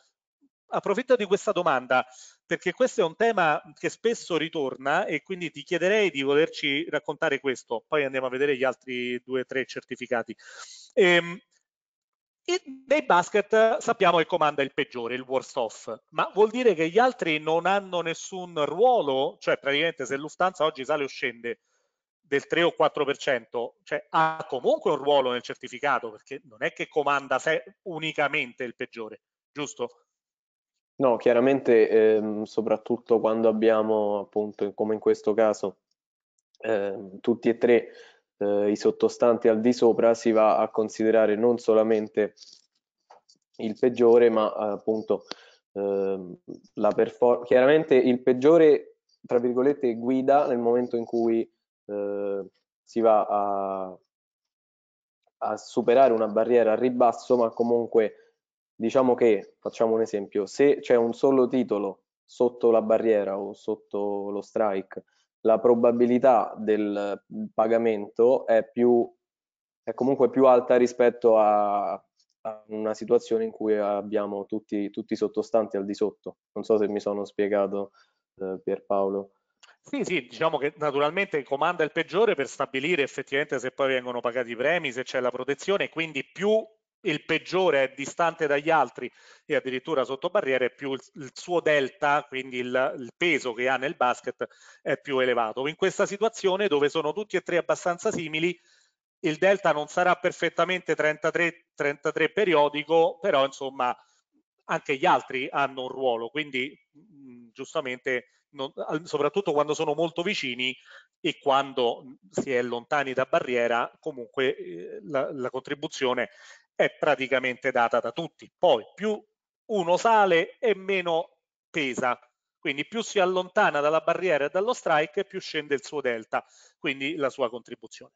[SPEAKER 1] approfitto di questa domanda, perché questo è un tema che spesso ritorna e quindi ti chiederei di volerci raccontare questo, poi andiamo a vedere gli altri due o tre certificati. Ehm, e nei basket sappiamo che comanda il peggiore, il worst off, ma vuol dire che gli altri non hanno nessun ruolo, cioè praticamente se Lufthansa oggi sale o scende del 3 o 4%, cioè ha comunque un ruolo nel certificato perché non è che comanda unicamente il peggiore, giusto?
[SPEAKER 2] No, chiaramente, ehm, soprattutto quando abbiamo, appunto, come in questo caso, ehm, tutti e tre eh, i sottostanti al di sopra, si va a considerare non solamente il peggiore, ma appunto ehm, la performance. Chiaramente il peggiore, tra virgolette, guida nel momento in cui eh, si va a, a superare una barriera a ribasso, ma comunque diciamo che, facciamo un esempio, se c'è un solo titolo sotto la barriera o sotto lo strike, la probabilità del mm, pagamento è, più, è comunque più alta rispetto a, a, una situazione in cui abbiamo tutti, tutti i sottostanti al di sotto. Non so se mi sono spiegato eh, Pierpaolo.
[SPEAKER 1] Sì, sì, diciamo che naturalmente comanda il peggiore per stabilire effettivamente se poi vengono pagati i premi, se c'è la protezione, quindi più il peggiore è distante dagli altri e addirittura sotto barriere, più il, il suo delta, quindi il, il, peso che ha nel basket, è più elevato. In questa situazione dove sono tutti e tre abbastanza simili, il delta non sarà perfettamente 33, 33 periodico, però insomma anche gli altri hanno un ruolo, quindi mh, mm, giustamente non, soprattutto quando sono molto vicini e quando si è lontani da barriera, comunque eh, la, la, contribuzione è praticamente data da tutti. Poi più uno sale e meno pesa. Quindi più si allontana dalla barriera e dallo strike, più scende il suo delta, quindi la sua contribuzione.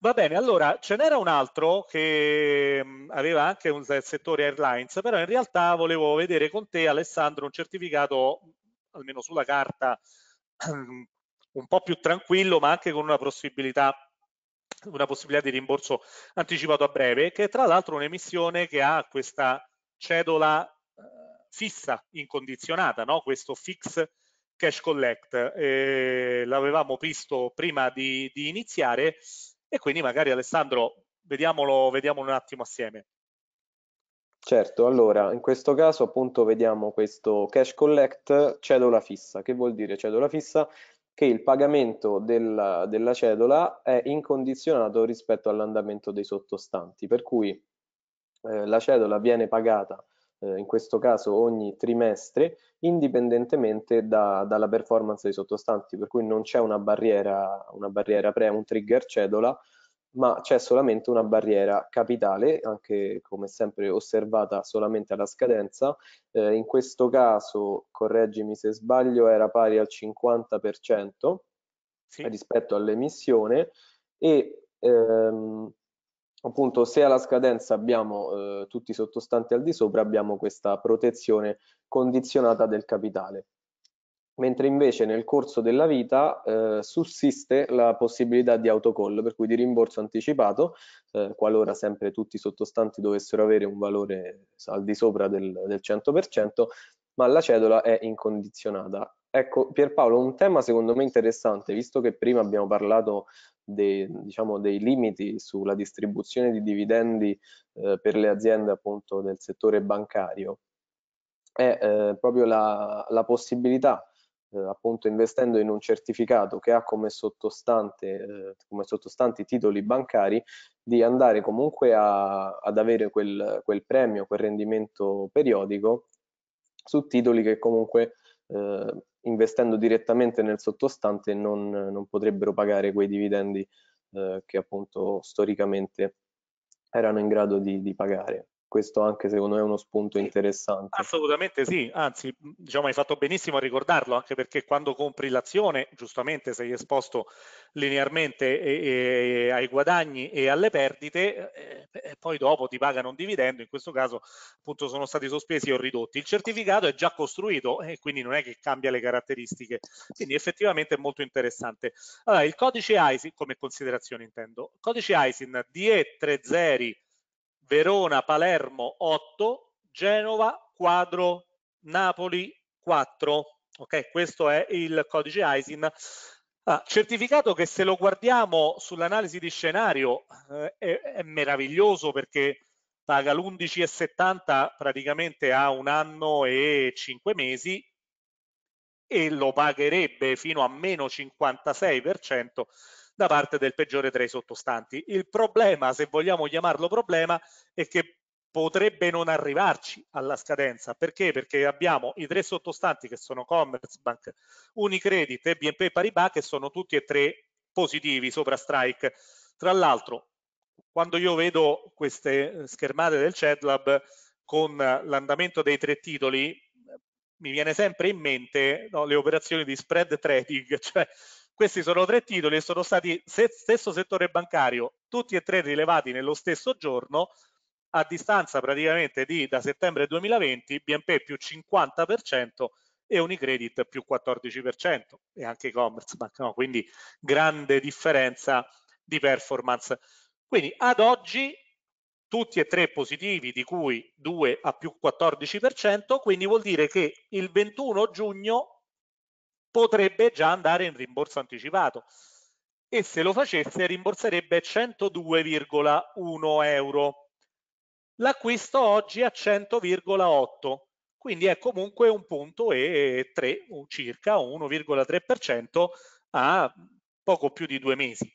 [SPEAKER 1] Va bene, allora ce n'era un altro che mm, aveva anche un settore airlines, però in realtà volevo vedere con te Alessandro un certificato, mm, almeno sulla carta, un po' più tranquillo, ma anche con una possibilità una possibilità di rimborso anticipato a breve, che è tra l'altro un'emissione che ha questa cedola eh, fissa, incondizionata, no? questo fix cash collect. Eh, L'avevamo visto prima di, di, iniziare e quindi magari Alessandro vediamolo, vediamolo un attimo assieme.
[SPEAKER 2] Certo, allora in questo caso appunto vediamo questo cash collect cedola fissa. Che vuol dire cedola fissa? che il pagamento del, della cedola è incondizionato rispetto all'andamento dei sottostanti, per cui eh, la cedola viene pagata eh, in questo caso ogni trimestre indipendentemente da, dalla performance dei sottostanti, per cui non c'è una barriera, una barriera pre, un trigger cedola ma c'è solamente una barriera capitale, anche come sempre osservata solamente alla scadenza. Eh, in questo caso, correggimi se sbaglio, era pari al 50% sì. rispetto all'emissione e ehm, appunto se alla scadenza abbiamo eh, tutti i sottostanti al di sopra abbiamo questa protezione condizionata del capitale mentre invece nel corso della vita eh, sussiste la possibilità di autocollo, per cui di rimborso anticipato, eh, qualora sempre tutti i sottostanti dovessero avere un valore al di sopra del, del 100%, ma la cedola è incondizionata. Ecco, Pierpaolo, un tema secondo me interessante, visto che prima abbiamo parlato dei, diciamo, dei limiti sulla distribuzione di dividendi eh, per le aziende appunto del settore bancario, è eh, proprio la, la possibilità eh, appunto investendo in un certificato che ha come, sottostante, eh, come sottostanti titoli bancari, di andare comunque a, ad avere quel, quel, premio, quel rendimento periodico su titoli che comunque eh, investendo direttamente nel sottostante non, non potrebbero pagare quei dividendi eh, che appunto storicamente erano in grado di, di pagare questo anche secondo me è uno spunto interessante.
[SPEAKER 1] Assolutamente sì, anzi diciamo hai fatto benissimo a ricordarlo anche perché quando compri l'azione giustamente sei esposto linearmente e, e, ai guadagni e alle perdite e, eh, e poi dopo ti pagano un dividendo, in questo caso appunto sono stati sospesi o ridotti. Il certificato è già costruito e quindi non è che cambia le caratteristiche, quindi effettivamente è molto interessante. Allora il codice ISIN, come considerazione intendo, codice ISIN DE30 Verona, Palermo 8, Genova, Quadro, Napoli 4. Ok, questo è il codice ISIN. Ah, certificato che se lo guardiamo sull'analisi di scenario eh, è, è, meraviglioso perché paga l'11,70 praticamente a un anno e cinque mesi e lo pagherebbe fino a meno 56% da parte del peggiore tra i sottostanti. Il problema, se vogliamo chiamarlo problema, è che potrebbe non arrivarci alla scadenza. Perché? Perché abbiamo i tre sottostanti che sono Commerzbank, Unicredit e BNP Paribas che sono tutti e tre positivi sopra strike. Tra l'altro, quando io vedo queste eh, schermate del CEDLAB con l'andamento dei tre titoli, mi viene sempre in mente no, le operazioni di spread trading, cioè questi sono tre titoli e sono stati se stesso settore bancario, tutti e tre rilevati nello stesso giorno, a distanza praticamente di da settembre 2020, BNP più 50% e Unicredit più 14% e anche Commerce Bank, no? quindi grande differenza di performance. Quindi ad oggi tutti e tre positivi, di cui due a più 14%, quindi vuol dire che il 21 giugno potrebbe già andare in rimborso anticipato e se lo facesse rimborserebbe 102,1 euro. L'acquisto oggi a 100,8, quindi è comunque un punto e 3, circa 1,3% a poco più di due mesi.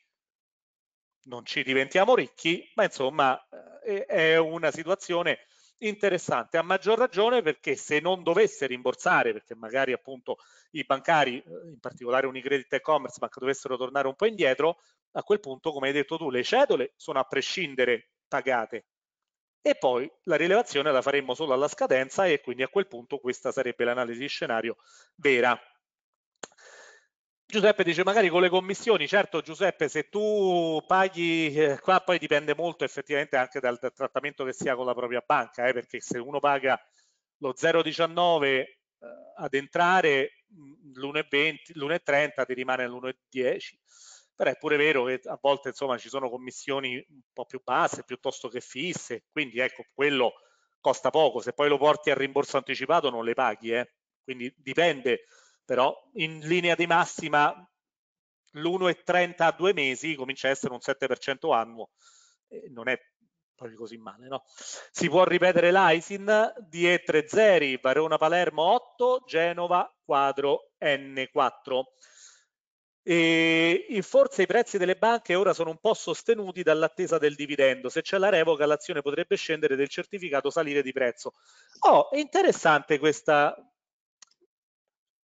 [SPEAKER 1] Non ci diventiamo ricchi, ma insomma eh, è una situazione interessante, a maggior ragione perché se non dovesse rimborsare, perché magari appunto i bancari, eh, in particolare Unicredit e Commerce Bank, dovessero tornare un po' indietro, a quel punto, come hai detto tu, le cedole sono a prescindere pagate e poi la rilevazione la faremmo solo alla scadenza e quindi a quel punto questa sarebbe l'analisi di scenario vera. Giuseppe dice magari con le commissioni, certo Giuseppe se tu paghi, eh, qua poi dipende molto effettivamente anche dal, trattamento che si ha con la propria banca, eh, perché se uno paga lo 0,19 eh, ad entrare l'1,30 ti rimane l'1,10, però è pure vero che a volte insomma ci sono commissioni un po' più basse piuttosto che fisse, quindi ecco quello costa poco, se poi lo porti al rimborso anticipato non le paghi, eh. quindi dipende però in linea di massima l'1,30 a due mesi comincia a essere un 7% annuo, eh, non è proprio così male, no? Si può ripetere l'ISIN di DE30, Varona Palermo 8, Genova quadro N4. E forse i prezzi delle banche ora sono un po' sostenuti dall'attesa del dividendo. Se c'è la revoca, l'azione potrebbe scendere del certificato, salire di prezzo. Oh, è interessante questa,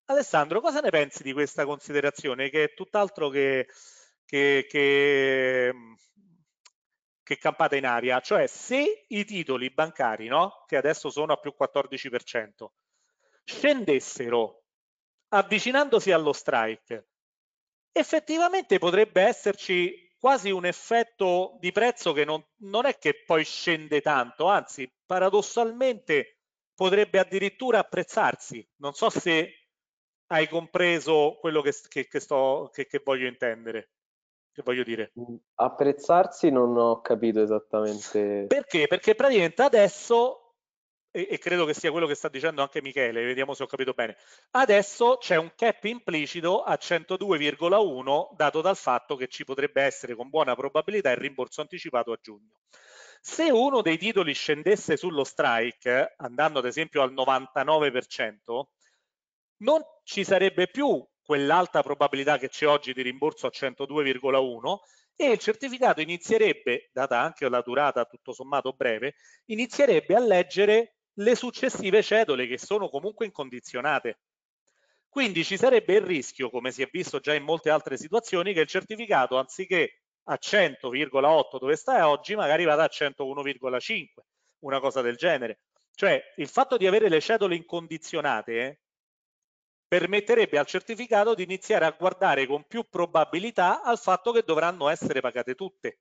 [SPEAKER 1] Alessandro, cosa ne pensi di questa considerazione che è tutt'altro che, che, che, mm, che, campata in aria? Cioè se i titoli bancari, no? che adesso sono a più 14%, scendessero avvicinandosi allo strike, effettivamente potrebbe esserci quasi un effetto di prezzo che non, non è che poi scende tanto, anzi paradossalmente potrebbe addirittura apprezzarsi. Non so se hai compreso quello che, che, che, sto, che, voglio intendere, che voglio dire. Mm,
[SPEAKER 2] apprezzarsi non ho capito esattamente.
[SPEAKER 1] Perché? Perché praticamente adesso, e, e credo che sia quello che sta dicendo anche Michele, vediamo se ho capito bene, adesso c'è un cap implicito a 102,1 dato dal fatto che ci potrebbe essere con buona probabilità il rimborso anticipato a giugno. Se uno dei titoli scendesse sullo strike, andando ad esempio al 99%, non ci sarebbe più quell'alta probabilità che c'è oggi di rimborso a 102,1 e il certificato inizierebbe, data anche la durata tutto sommato breve, inizierebbe a leggere le successive cedole che sono comunque incondizionate. Quindi ci sarebbe il rischio, come si è visto già in molte altre situazioni, che il certificato anziché a 100,8 dove sta oggi, magari vada a 101,5, una cosa del genere. Cioè il fatto di avere le cedole incondizionate eh, permetterebbe al certificato di iniziare a guardare con più probabilità al fatto che dovranno essere pagate tutte.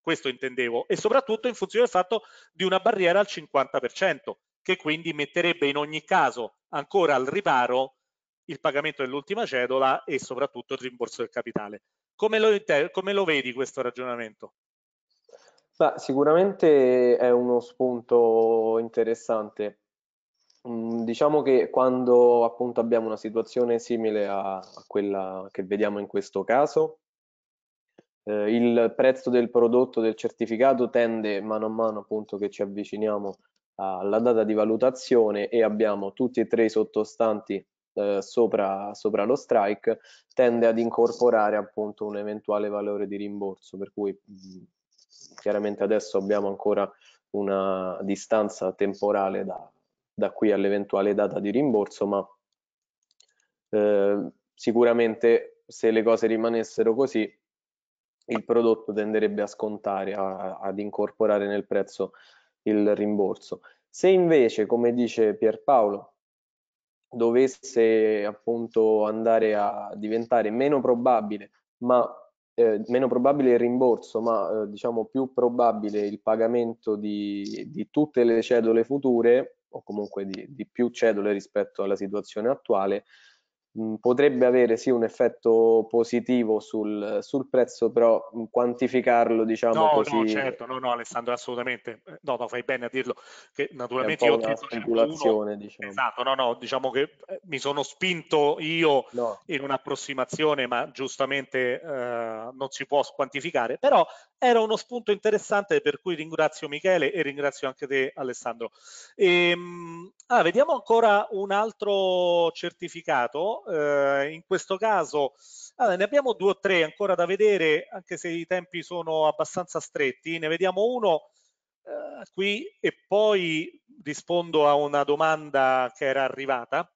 [SPEAKER 1] Questo intendevo, e soprattutto in funzione del fatto di una barriera al 50%, che quindi metterebbe in ogni caso ancora al riparo il pagamento dell'ultima cedola e soprattutto il rimborso del capitale. Come lo, come lo vedi questo ragionamento?
[SPEAKER 2] Beh, sicuramente è uno spunto interessante. Mm, diciamo che quando appunto abbiamo una situazione simile a, a quella che vediamo in questo caso, eh, il prezzo del prodotto del certificato tende mano a mano appunto che ci avviciniamo alla data di valutazione e abbiamo tutti e tre i sottostanti eh, sopra, sopra, lo strike tende ad incorporare appunto un eventuale valore di rimborso per cui mm, chiaramente adesso abbiamo ancora una distanza temporale da, da qui all'eventuale data di rimborso, ma eh, sicuramente se le cose rimanessero così il prodotto tenderebbe a scontare, a, ad incorporare nel prezzo il rimborso. Se invece, come dice Pierpaolo, dovesse appunto andare a diventare meno probabile, ma, eh, meno probabile il rimborso, ma eh, diciamo più probabile il pagamento di, di tutte le cedole future, o comunque di, di più cedole rispetto alla situazione attuale, potrebbe avere sì un effetto positivo sul, sul prezzo, però quantificarlo diciamo no, così... No, certo,
[SPEAKER 1] no, no Alessandro, assolutamente, no, no, fai bene a dirlo, che naturalmente io... È una speculazione,
[SPEAKER 2] diciamo. Esatto,
[SPEAKER 1] no, no, diciamo che eh, mi sono spinto io no. in un'approssimazione, ma giustamente eh, non si può quantificare, però era uno spunto interessante per cui ringrazio Michele e ringrazio anche te Alessandro. E, ehm, ah, vediamo ancora un altro certificato eh, in questo caso allora, ne abbiamo due o tre ancora da vedere, anche se i tempi sono abbastanza stretti. Ne vediamo uno eh, qui e poi rispondo a una domanda che era arrivata.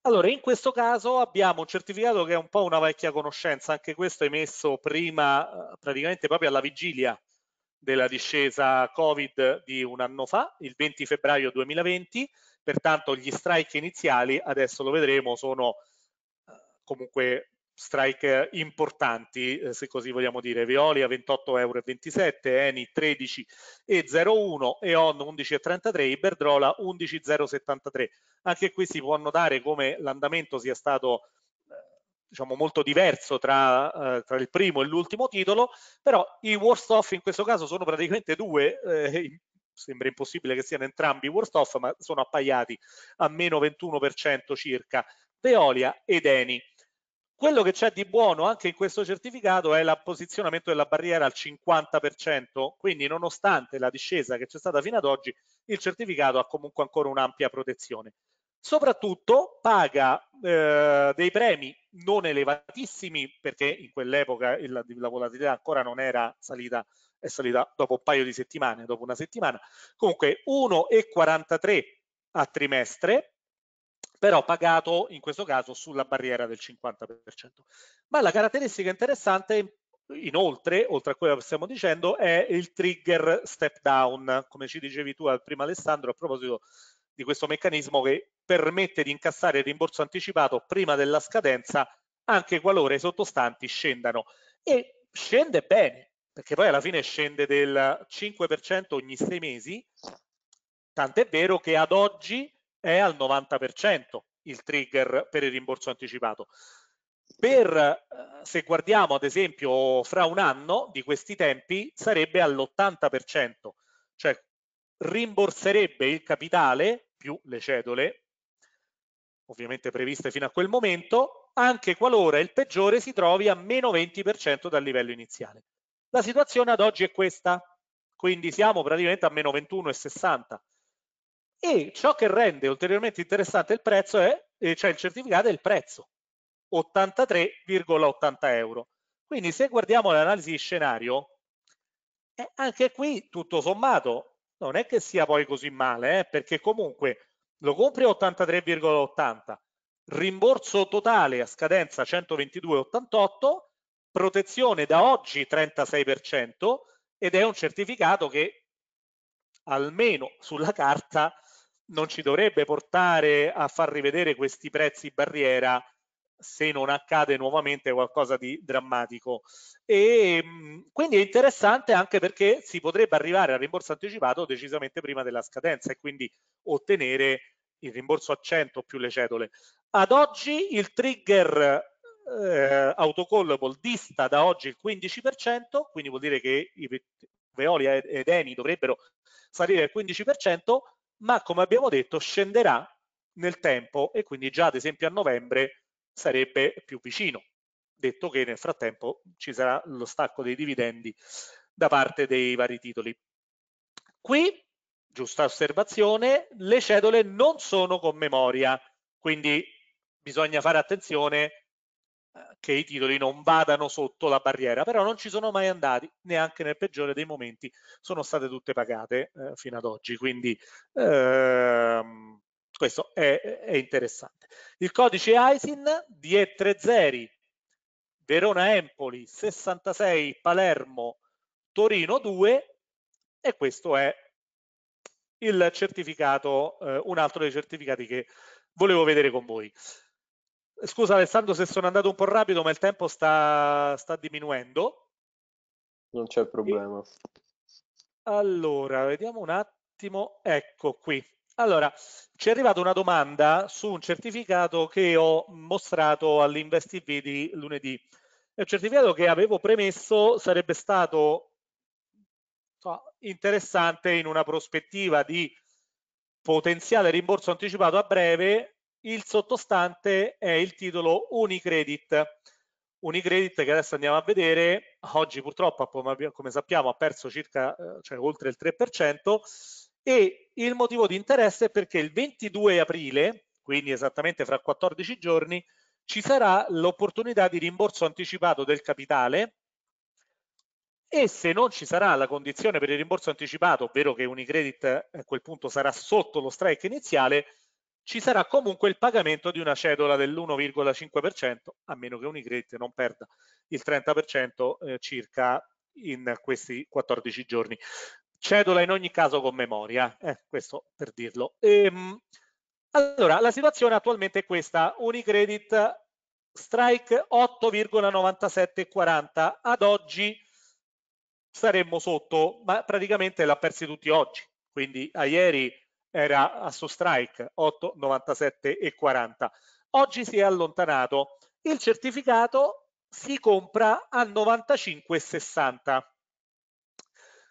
[SPEAKER 1] Allora, in questo caso abbiamo un certificato che è un po' una vecchia conoscenza, anche questo emesso prima, eh, praticamente proprio alla vigilia della discesa Covid di un anno fa, il 20 febbraio 2020, pertanto gli strike iniziali, adesso lo vedremo, sono eh, comunque strike importanti, eh, se così vogliamo dire, Veolia 28,27 euro, Eni 13,01 e ON 11,33, Iberdrola 11,073. Anche qui si può notare come l'andamento sia stato eh, diciamo molto diverso tra, eh, tra il primo e l'ultimo titolo, però i worst off in questo caso sono praticamente due eh, sembra impossibile che siano entrambi worst off, ma sono appaiati a meno 21% circa, Veolia ed Eni. Quello che c'è di buono anche in questo certificato è l'apposizionamento della barriera al 50%, quindi nonostante la discesa che c'è stata fino ad oggi, il certificato ha comunque ancora un'ampia protezione. Soprattutto paga eh, dei premi non elevatissimi perché in quell'epoca la volatilità ancora non era salita è salita dopo un paio di settimane, dopo una settimana, comunque 1,43 a trimestre, però pagato in questo caso sulla barriera del 50%. Ma la caratteristica interessante inoltre, oltre a quello che stiamo dicendo, è il trigger step down, come ci dicevi tu prima Alessandro a proposito di questo meccanismo che permette di incassare il rimborso anticipato prima della scadenza anche qualora i sottostanti scendano e scende bene perché poi alla fine scende del 5% ogni sei mesi, tant'è vero che ad oggi è al 90% il trigger per il rimborso anticipato. Per, eh, se guardiamo ad esempio fra un anno di questi tempi sarebbe all'80%, cioè rimborserebbe il capitale più le cedole, ovviamente previste fino a quel momento, anche qualora il peggiore si trovi a meno 20% dal livello iniziale. La situazione ad oggi è questa, quindi siamo praticamente a meno 21,60 e ciò che rende ulteriormente interessante il prezzo è, cioè il certificato è il prezzo, 83,80 euro. Quindi se guardiamo l'analisi di scenario, eh, anche qui tutto sommato non è che sia poi così male, eh, perché comunque lo compri a 83,80, rimborso totale a scadenza 122,88 protezione da oggi 36% ed è un certificato che almeno sulla carta non ci dovrebbe portare a far rivedere questi prezzi barriera se non accade nuovamente qualcosa di drammatico e quindi è interessante anche perché si potrebbe arrivare al rimborso anticipato decisamente prima della scadenza e quindi ottenere il rimborso a 100 più le cedole ad oggi il trigger eh, autocallable dista da oggi il 15%, quindi vuol dire che i Veolia ed Eni dovrebbero salire al 15%, ma come abbiamo detto scenderà nel tempo e quindi già ad esempio a novembre sarebbe più vicino, detto che nel frattempo ci sarà lo stacco dei dividendi da parte dei vari titoli. Qui, giusta osservazione, le cedole non sono con memoria, quindi bisogna fare attenzione che i titoli non vadano sotto la barriera, però non ci sono mai andati, neanche nel peggiore dei momenti sono state tutte pagate eh, fino ad oggi, quindi ehm, questo è, è, interessante. Il codice ISIN DE30 Verona-Empoli 66 Palermo-Torino 2 e questo è il certificato, eh, un altro dei certificati che volevo vedere con voi. Scusa Alessandro se sono andato un po' rapido, ma il tempo sta, sta
[SPEAKER 2] diminuendo. Non c'è problema.
[SPEAKER 1] Allora, vediamo un attimo. Ecco qui. Allora, ci è arrivata una domanda su un certificato che ho mostrato all'InvestIV di lunedì. È un certificato che avevo premesso sarebbe stato interessante in una prospettiva di potenziale rimborso anticipato a breve il sottostante è il titolo Unicredit. Unicredit che adesso andiamo a vedere, oggi purtroppo come sappiamo ha perso circa eh, cioè, oltre il 3% e il motivo di interesse è perché il 22 aprile, quindi esattamente fra 14 giorni, ci sarà l'opportunità di rimborso anticipato del capitale e se non ci sarà la condizione per il rimborso anticipato, ovvero che Unicredit a quel punto sarà sotto lo strike iniziale, ci sarà comunque il pagamento di una cedola dell'1,5% a meno che Unicredit non perda il 30% eh, circa in questi 14 giorni. Cedola in ogni caso con memoria, eh, questo per dirlo. Ehm, allora, la situazione attualmente è questa, Unicredit strike 8,9740, ad oggi saremmo sotto, ma praticamente l'ha persi tutti oggi, quindi a ieri era a suo strike 97 e 40. Oggi si è allontanato. Il certificato si compra a 95 60.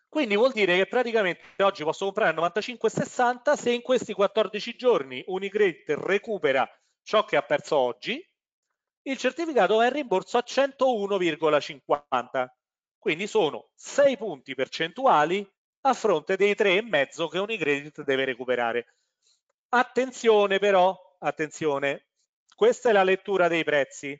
[SPEAKER 1] Quindi vuol dire che praticamente oggi posso comprare a 60 se in questi 14 giorni Unicredit recupera ciò che ha perso oggi, il certificato va in rimborso a 101,50. Quindi sono 6 punti percentuali a fronte dei 3,5 che Unicredit deve recuperare. Attenzione però, attenzione, questa è la lettura dei prezzi.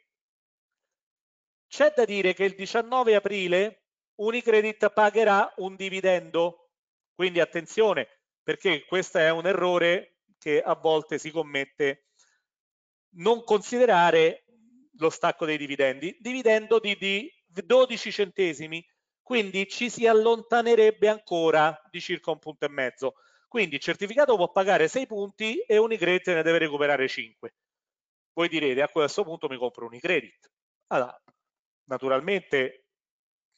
[SPEAKER 1] C'è da dire che il 19 aprile Unicredit pagherà un dividendo, quindi attenzione perché questo è un errore che a volte si commette non considerare lo stacco dei dividendi, dividendo di, di 12 centesimi quindi ci si allontanerebbe ancora di circa un punto e mezzo. Quindi il certificato può pagare 6 punti e Unicredit ne deve recuperare 5. Voi direte a questo punto mi compro Unicredit. Allora, naturalmente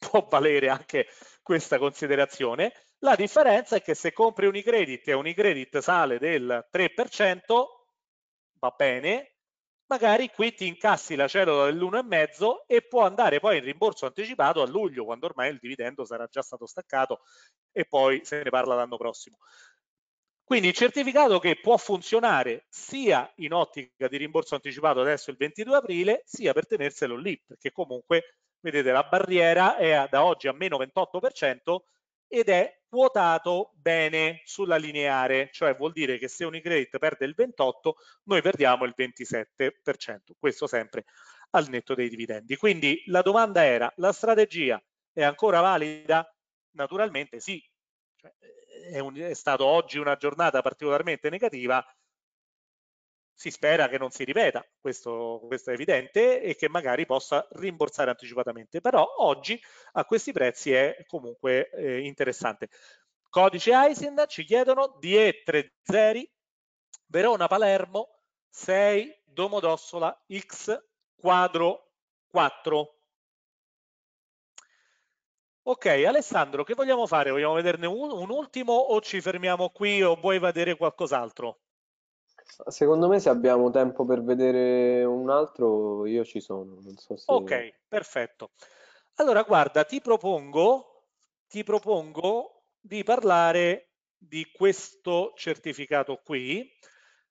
[SPEAKER 1] può valere anche questa considerazione. La differenza è che se compri Unicredit e Unicredit sale del 3%, va bene, magari qui ti incassi la cellula dell'1,5 e può andare poi in rimborso anticipato a luglio, quando ormai il dividendo sarà già stato staccato e poi se ne parla l'anno prossimo. Quindi il certificato che può funzionare sia in ottica di rimborso anticipato adesso il 22 aprile, sia per tenerselo lì, perché comunque, vedete, la barriera è da oggi a meno 28%, ed è quotato bene sulla lineare, cioè vuol dire che se Unicredit perde il 28 noi perdiamo il 27%, questo sempre al netto dei dividendi. Quindi la domanda era, la strategia è ancora valida? Naturalmente sì, cioè, eh, è, un, è stata oggi una giornata particolarmente negativa, si spera che non si ripeta, questo, questo, è evidente, e che magari possa rimborsare anticipatamente. Però oggi a questi prezzi è comunque eh, interessante. Codice Eisen ci chiedono DE30 Verona-Palermo 6 Domodossola X quadro 4. Ok, Alessandro, che vogliamo fare? Vogliamo vederne un, un ultimo o ci fermiamo qui o vuoi vedere qualcos'altro?
[SPEAKER 2] Secondo me se abbiamo tempo per vedere un altro, io ci sono, non so se... Ok,
[SPEAKER 1] perfetto. Allora, guarda, ti propongo, ti propongo di parlare di questo certificato qui,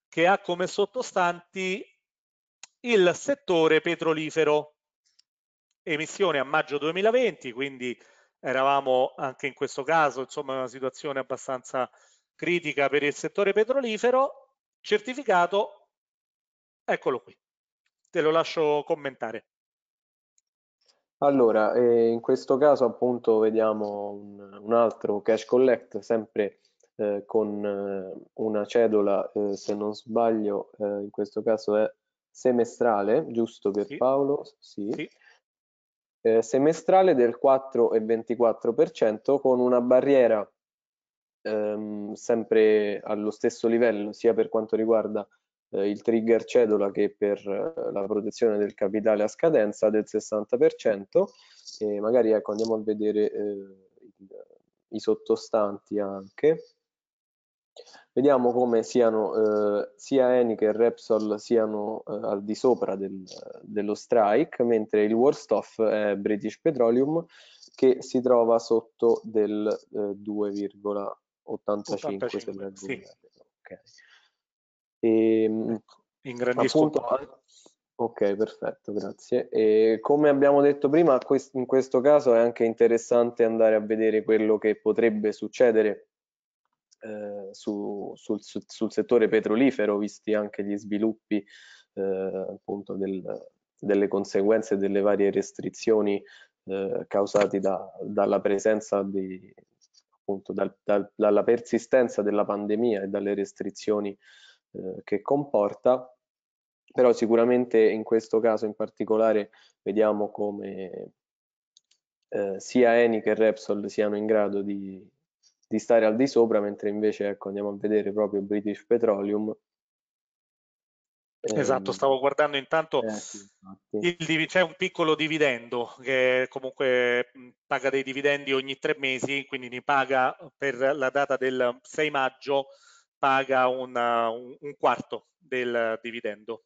[SPEAKER 1] che ha come sottostanti il settore petrolifero. Emissione a maggio 2020, quindi eravamo anche in questo caso, insomma, in una situazione abbastanza critica per il settore petrolifero certificato, eccolo qui, te lo lascio commentare.
[SPEAKER 2] Allora, eh, in questo caso appunto vediamo un, un altro cash collect, sempre eh, con eh, una cedola, eh, se non sbaglio, eh, in questo caso è semestrale, giusto per sì. Paolo? Sì. sì. Eh, semestrale del 4,24% con una barriera ehm, sempre allo stesso livello sia per quanto riguarda eh, il trigger cedola che per eh, la protezione del capitale a scadenza del 60% e magari ecco, andiamo a vedere eh, il, i sottostanti anche vediamo come siano eh, sia Eni che Repsol siano eh, al di sopra del, dello strike, mentre il worst off è British Petroleum che si trova sotto del eh, 85, 85 sembra giusto. Sì. Okay. E, ehm, ecco, Ingrandisco appunto, Ok, perfetto, grazie. E come abbiamo detto prima, in questo caso è anche interessante andare a vedere quello che potrebbe succedere eh, su, sul, sul, settore petrolifero, visti anche gli sviluppi eh, appunto del, delle conseguenze delle varie restrizioni eh, causate da, dalla presenza di, appunto dal, dal, dalla persistenza della pandemia e dalle restrizioni eh, che comporta, però sicuramente in questo caso in particolare vediamo come eh, sia Eni che Repsol siano in grado di, di stare al di sopra, mentre invece ecco, andiamo a vedere proprio British Petroleum Esatto, ehm, stavo
[SPEAKER 1] guardando intanto eh, sì, il, c'è un piccolo dividendo che comunque paga dei dividendi ogni tre mesi, quindi ne paga per la data del 6 maggio paga una, un, quarto del dividendo.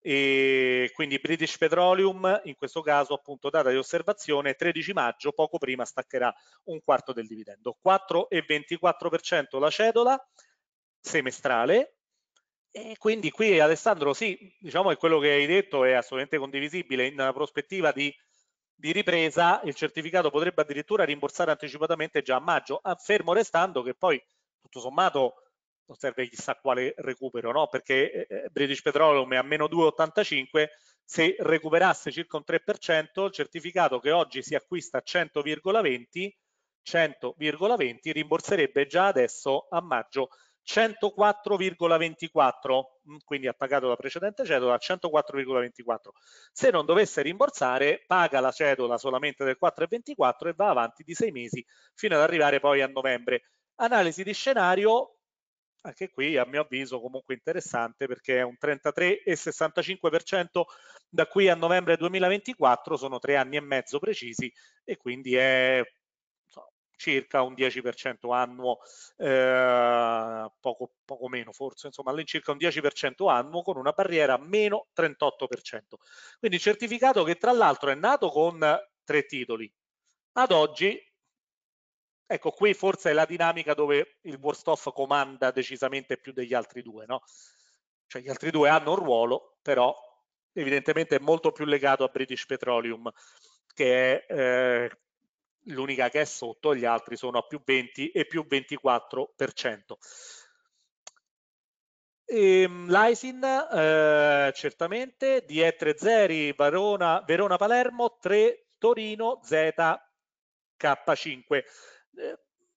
[SPEAKER 1] E quindi British Petroleum in questo caso appunto data di osservazione 13 maggio poco prima staccherà un quarto del dividendo 4,24% la cedola semestrale e quindi qui Alessandro, sì, diciamo che quello che hai detto è assolutamente condivisibile. In una prospettiva di, di, ripresa il certificato potrebbe addirittura rimborsare anticipatamente già a maggio, ah, fermo restando che poi tutto sommato non serve chissà quale recupero, no? perché eh, eh, British Petroleum è a meno 2,85, se recuperasse circa un 3%, il certificato che oggi si acquista a 100,20, 100,20 rimborserebbe già adesso a maggio 104,24, mm, quindi ha pagato la precedente cedola 104,24. Se non dovesse rimborsare, paga la cedola solamente del 4,24 e va avanti di sei mesi fino ad arrivare poi a novembre. Analisi di scenario, anche qui a mio avviso comunque interessante perché è un 33,65% da qui a novembre 2024, sono tre anni e mezzo precisi e quindi è circa un 10% annuo, eh, poco, poco meno forse, insomma all'incirca un 10% annuo con una barriera meno 38%. Quindi certificato che tra l'altro è nato con tre titoli. Ad oggi, ecco qui forse è la dinamica dove il worst off comanda decisamente più degli altri due, no? Cioè gli altri due hanno un ruolo, però evidentemente è molto più legato a British Petroleum che è eh, l'unica che è sotto, gli altri sono a più 20 e più 24%. E, L'ISIN eh, certamente, DE30 Verona, Verona Palermo, 3 Torino ZK5. Eh,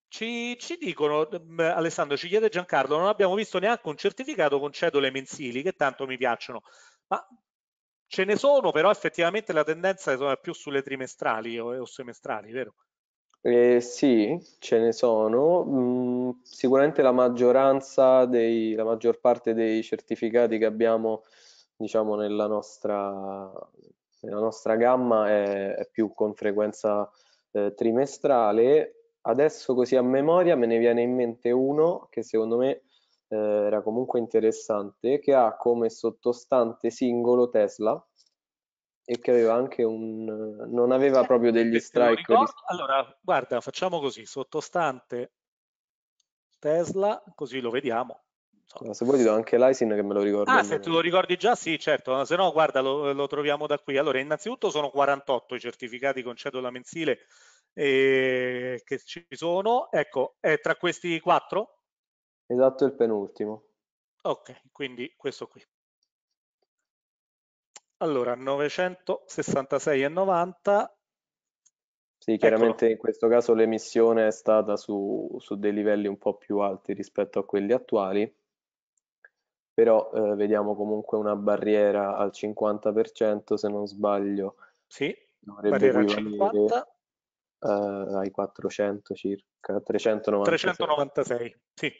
[SPEAKER 1] ci, ci, dicono, mm, Alessandro, ci chiede Giancarlo, non abbiamo visto neanche un certificato con cedole mensili, che tanto mi piacciono. Ma Ce ne sono, però effettivamente la tendenza è più sulle trimestrali o, eh, o semestrali, vero?
[SPEAKER 2] Eh, sì, ce ne sono. Mm, sicuramente la maggioranza dei, la maggior parte dei certificati che abbiamo, diciamo, nella nostra, nella nostra gamma è, è, più con frequenza eh, trimestrale. Adesso così a memoria me ne viene in mente uno che secondo me eh, era comunque interessante, che ha come sottostante singolo Tesla e che aveva anche un... non aveva proprio degli strike.
[SPEAKER 1] Allora, guarda, facciamo così, sottostante Tesla, così lo vediamo.
[SPEAKER 2] Insomma. Eh, se vuoi ti do anche l'ISIN che me lo ricordo. Ah, se tu
[SPEAKER 1] lo ricordi già, sì, certo, se no guarda, lo, lo troviamo da qui. Allora, innanzitutto sono 48 i certificati con cedola mensile eh, che ci sono. Ecco, è tra questi quattro
[SPEAKER 2] Esatto, il penultimo.
[SPEAKER 1] Ok, quindi questo qui. Allora, 966,90.
[SPEAKER 2] Sì, chiaramente Eccolo. in questo caso l'emissione è stata su, su, dei livelli un po' più alti rispetto a quelli attuali, però eh, vediamo comunque una barriera al 50%, se non sbaglio. Sì, dovrebbe barriera al eh, ai 400 circa, 396.
[SPEAKER 1] 396,
[SPEAKER 2] sì.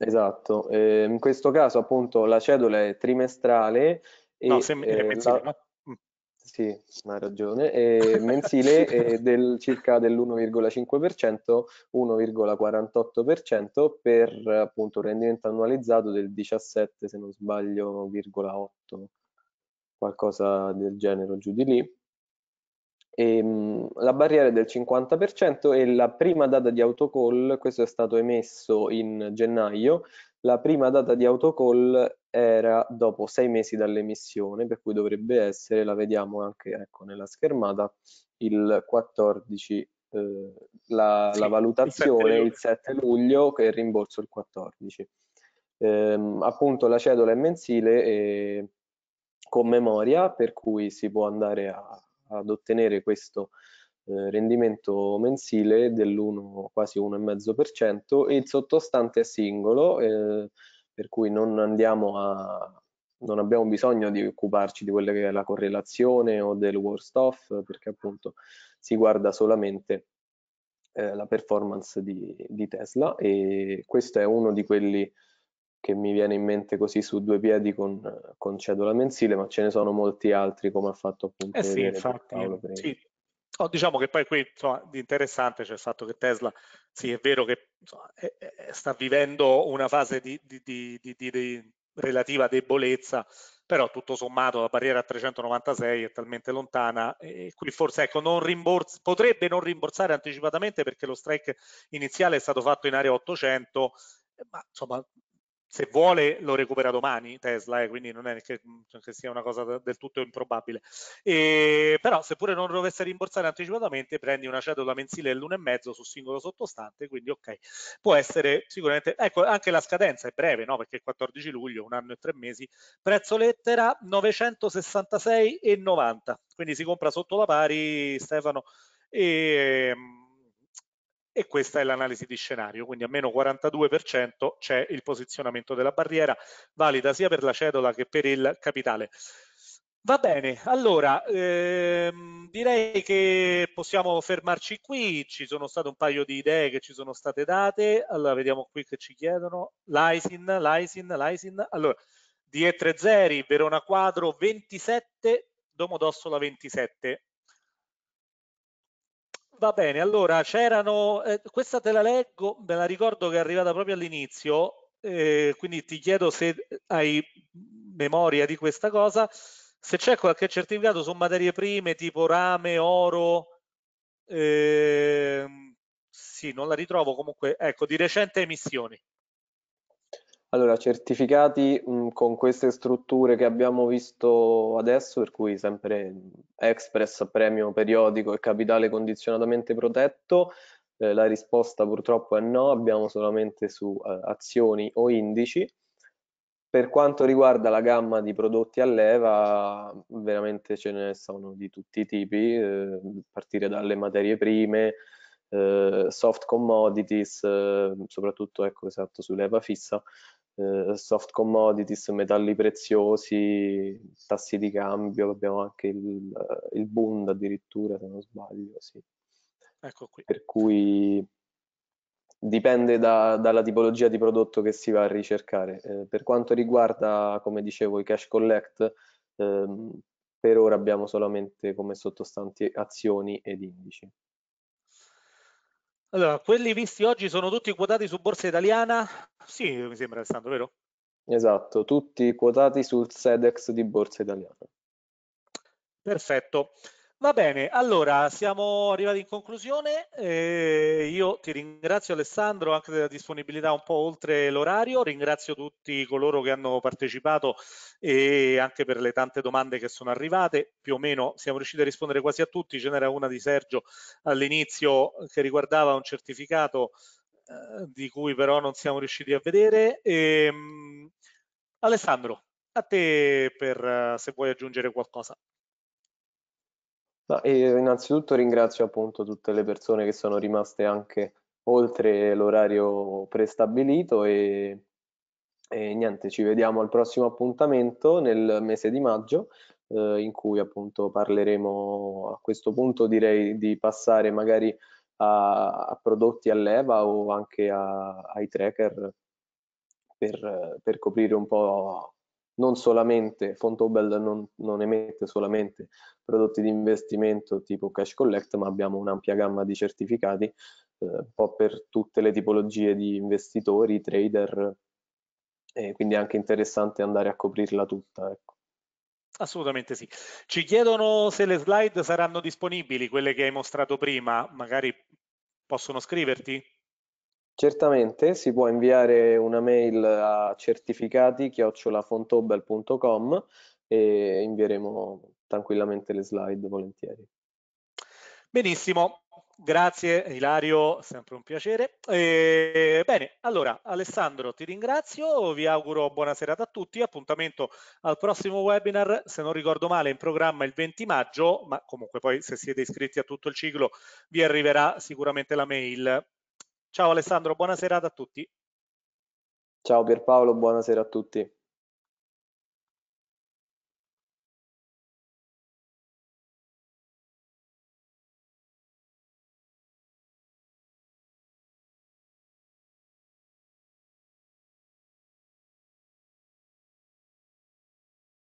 [SPEAKER 2] Esatto, eh, in questo caso appunto la cedola è trimestrale e no, sem- eh, mensile, la... ma... Mm. Sì, ha ragione, e mensile è del, circa dell'1,5%, 1,48% per appunto un rendimento annualizzato del 17, se non sbaglio, 0,8, qualcosa del genere giù di lì. E, ehm, la barriera è del 50% e la prima data di autocall, questo è stato emesso in gennaio, la prima data di autocall era dopo sei mesi dall'emissione, per cui dovrebbe essere, la vediamo anche ecco, nella schermata, il 14, eh, la, sì, la, valutazione il 7 luglio e il rimborso il 14. Ehm, appunto la cedola è mensile e con memoria, per cui si può andare a ad ottenere questo eh, rendimento mensile dell'1 quasi 1,5% e il sottostante è singolo eh, per cui non andiamo a non abbiamo bisogno di occuparci di quella che è la correlazione o del worst off perché appunto si guarda solamente eh, la performance di, di, Tesla e questo è uno di quelli che mi viene in mente così su due piedi con, con cedola mensile, ma ce ne sono molti altri come ha fatto appunto eh sì, infatti, Paolo prima. Sì. Oh,
[SPEAKER 1] diciamo che poi qui insomma, di interessante c'è il fatto che Tesla, sì è vero che insomma, è, è, sta vivendo una fase di, di, di, di, relativa debolezza, però tutto sommato la barriera a 396 è talmente lontana e qui forse ecco, non rimborsa, potrebbe non rimborsare anticipatamente perché lo strike iniziale è stato fatto in area 800 ma insomma se vuole lo recupera domani Tesla, eh, quindi non è che, cioè, che, sia una cosa del tutto improbabile. E, però seppure non dovesse rimborsare anticipatamente, prendi una cedola mensile dell'1,5 su singolo sottostante, quindi ok, può essere sicuramente, ecco anche la scadenza è breve, no? perché è 14 luglio, un anno e tre mesi, prezzo lettera 966,90, quindi si compra sotto la pari Stefano e ehm, e questa è l'analisi di scenario, quindi a meno 42% c'è il posizionamento della barriera, valida sia per la cedola che per il capitale. Va bene, allora ehm, direi che possiamo fermarci qui, ci sono state un paio di idee che ci sono state date, allora vediamo qui che ci chiedono, l'ISIN, l'ISIN, l'ISIN, allora DE30, Verona Quadro 27, Domodossola 27, Va bene, allora c'erano, eh, questa te la leggo, me la ricordo che è arrivata proprio all'inizio, eh, quindi ti chiedo se hai memoria di questa cosa, se c'è qualche certificato su materie prime tipo rame, oro, eh, sì, non la ritrovo comunque, ecco, di recente emissioni.
[SPEAKER 2] Allora, certificati mh, mm, con queste strutture che abbiamo visto adesso, per cui sempre Express, premio periodico e capitale condizionatamente protetto, eh, la risposta purtroppo è no, abbiamo solamente su eh, azioni o indici. Per quanto riguarda la gamma di prodotti a leva, veramente ce ne sono di tutti i tipi, eh, partire dalle materie prime, eh, soft commodities, eh, soprattutto ecco, esatto, leva fissa, eh, soft commodities, metalli preziosi, tassi di cambio, abbiamo anche il, il Bund addirittura, se non sbaglio, sì. Ecco qui. Per cui dipende da, dalla tipologia di prodotto che si va a ricercare. Eh, per quanto riguarda, come dicevo, i cash collect, ehm, per ora abbiamo solamente come sottostanti azioni ed indici.
[SPEAKER 1] Allora, quelli visti oggi sono tutti quotati su Borsa Italiana? Sì, mi sembra Alessandro, vero?
[SPEAKER 2] Esatto, tutti quotati sul SEDEX di Borsa Italiana.
[SPEAKER 1] Perfetto. Va bene, allora siamo arrivati in conclusione. Eh, io ti ringrazio Alessandro anche della disponibilità un po' oltre l'orario, ringrazio tutti coloro che hanno partecipato e anche per le tante domande che sono arrivate. Più o meno siamo riusciti a rispondere quasi a tutti, ce n'era una di Sergio all'inizio che riguardava un certificato eh, di cui però non siamo riusciti a vedere. E, ehm, Alessandro, a te per eh, se vuoi aggiungere qualcosa.
[SPEAKER 2] No, io innanzitutto ringrazio appunto tutte le persone che sono rimaste anche oltre l'orario prestabilito e, e, niente, ci vediamo al prossimo appuntamento nel mese di maggio eh, in cui appunto parleremo a questo punto direi di passare magari a, a prodotti a leva o anche a, ai tracker per, per coprire un po' non solamente, Fontobel non, non emette solamente prodotti di investimento tipo cash collect, ma abbiamo un'ampia gamma di certificati eh, un po' per tutte le tipologie di investitori, trader, e quindi è anche interessante andare a coprirla tutta. Ecco.
[SPEAKER 1] Assolutamente sì. Ci chiedono se le slide saranno disponibili, quelle che hai mostrato prima, magari possono scriverti?
[SPEAKER 2] Certamente si può inviare una mail a certificati-fontobel.com e invieremo tranquillamente le slide volentieri.
[SPEAKER 1] Benissimo, grazie Ilario, sempre un piacere. E, bene, allora Alessandro ti ringrazio, vi auguro buona serata a tutti, appuntamento al prossimo webinar, se non ricordo male in programma il 20 maggio, ma comunque poi se siete iscritti a tutto il ciclo vi arriverà sicuramente la mail Ciao Alessandro, buona serata a tutti.
[SPEAKER 2] Ciao Pierpaolo, buonasera a tutti.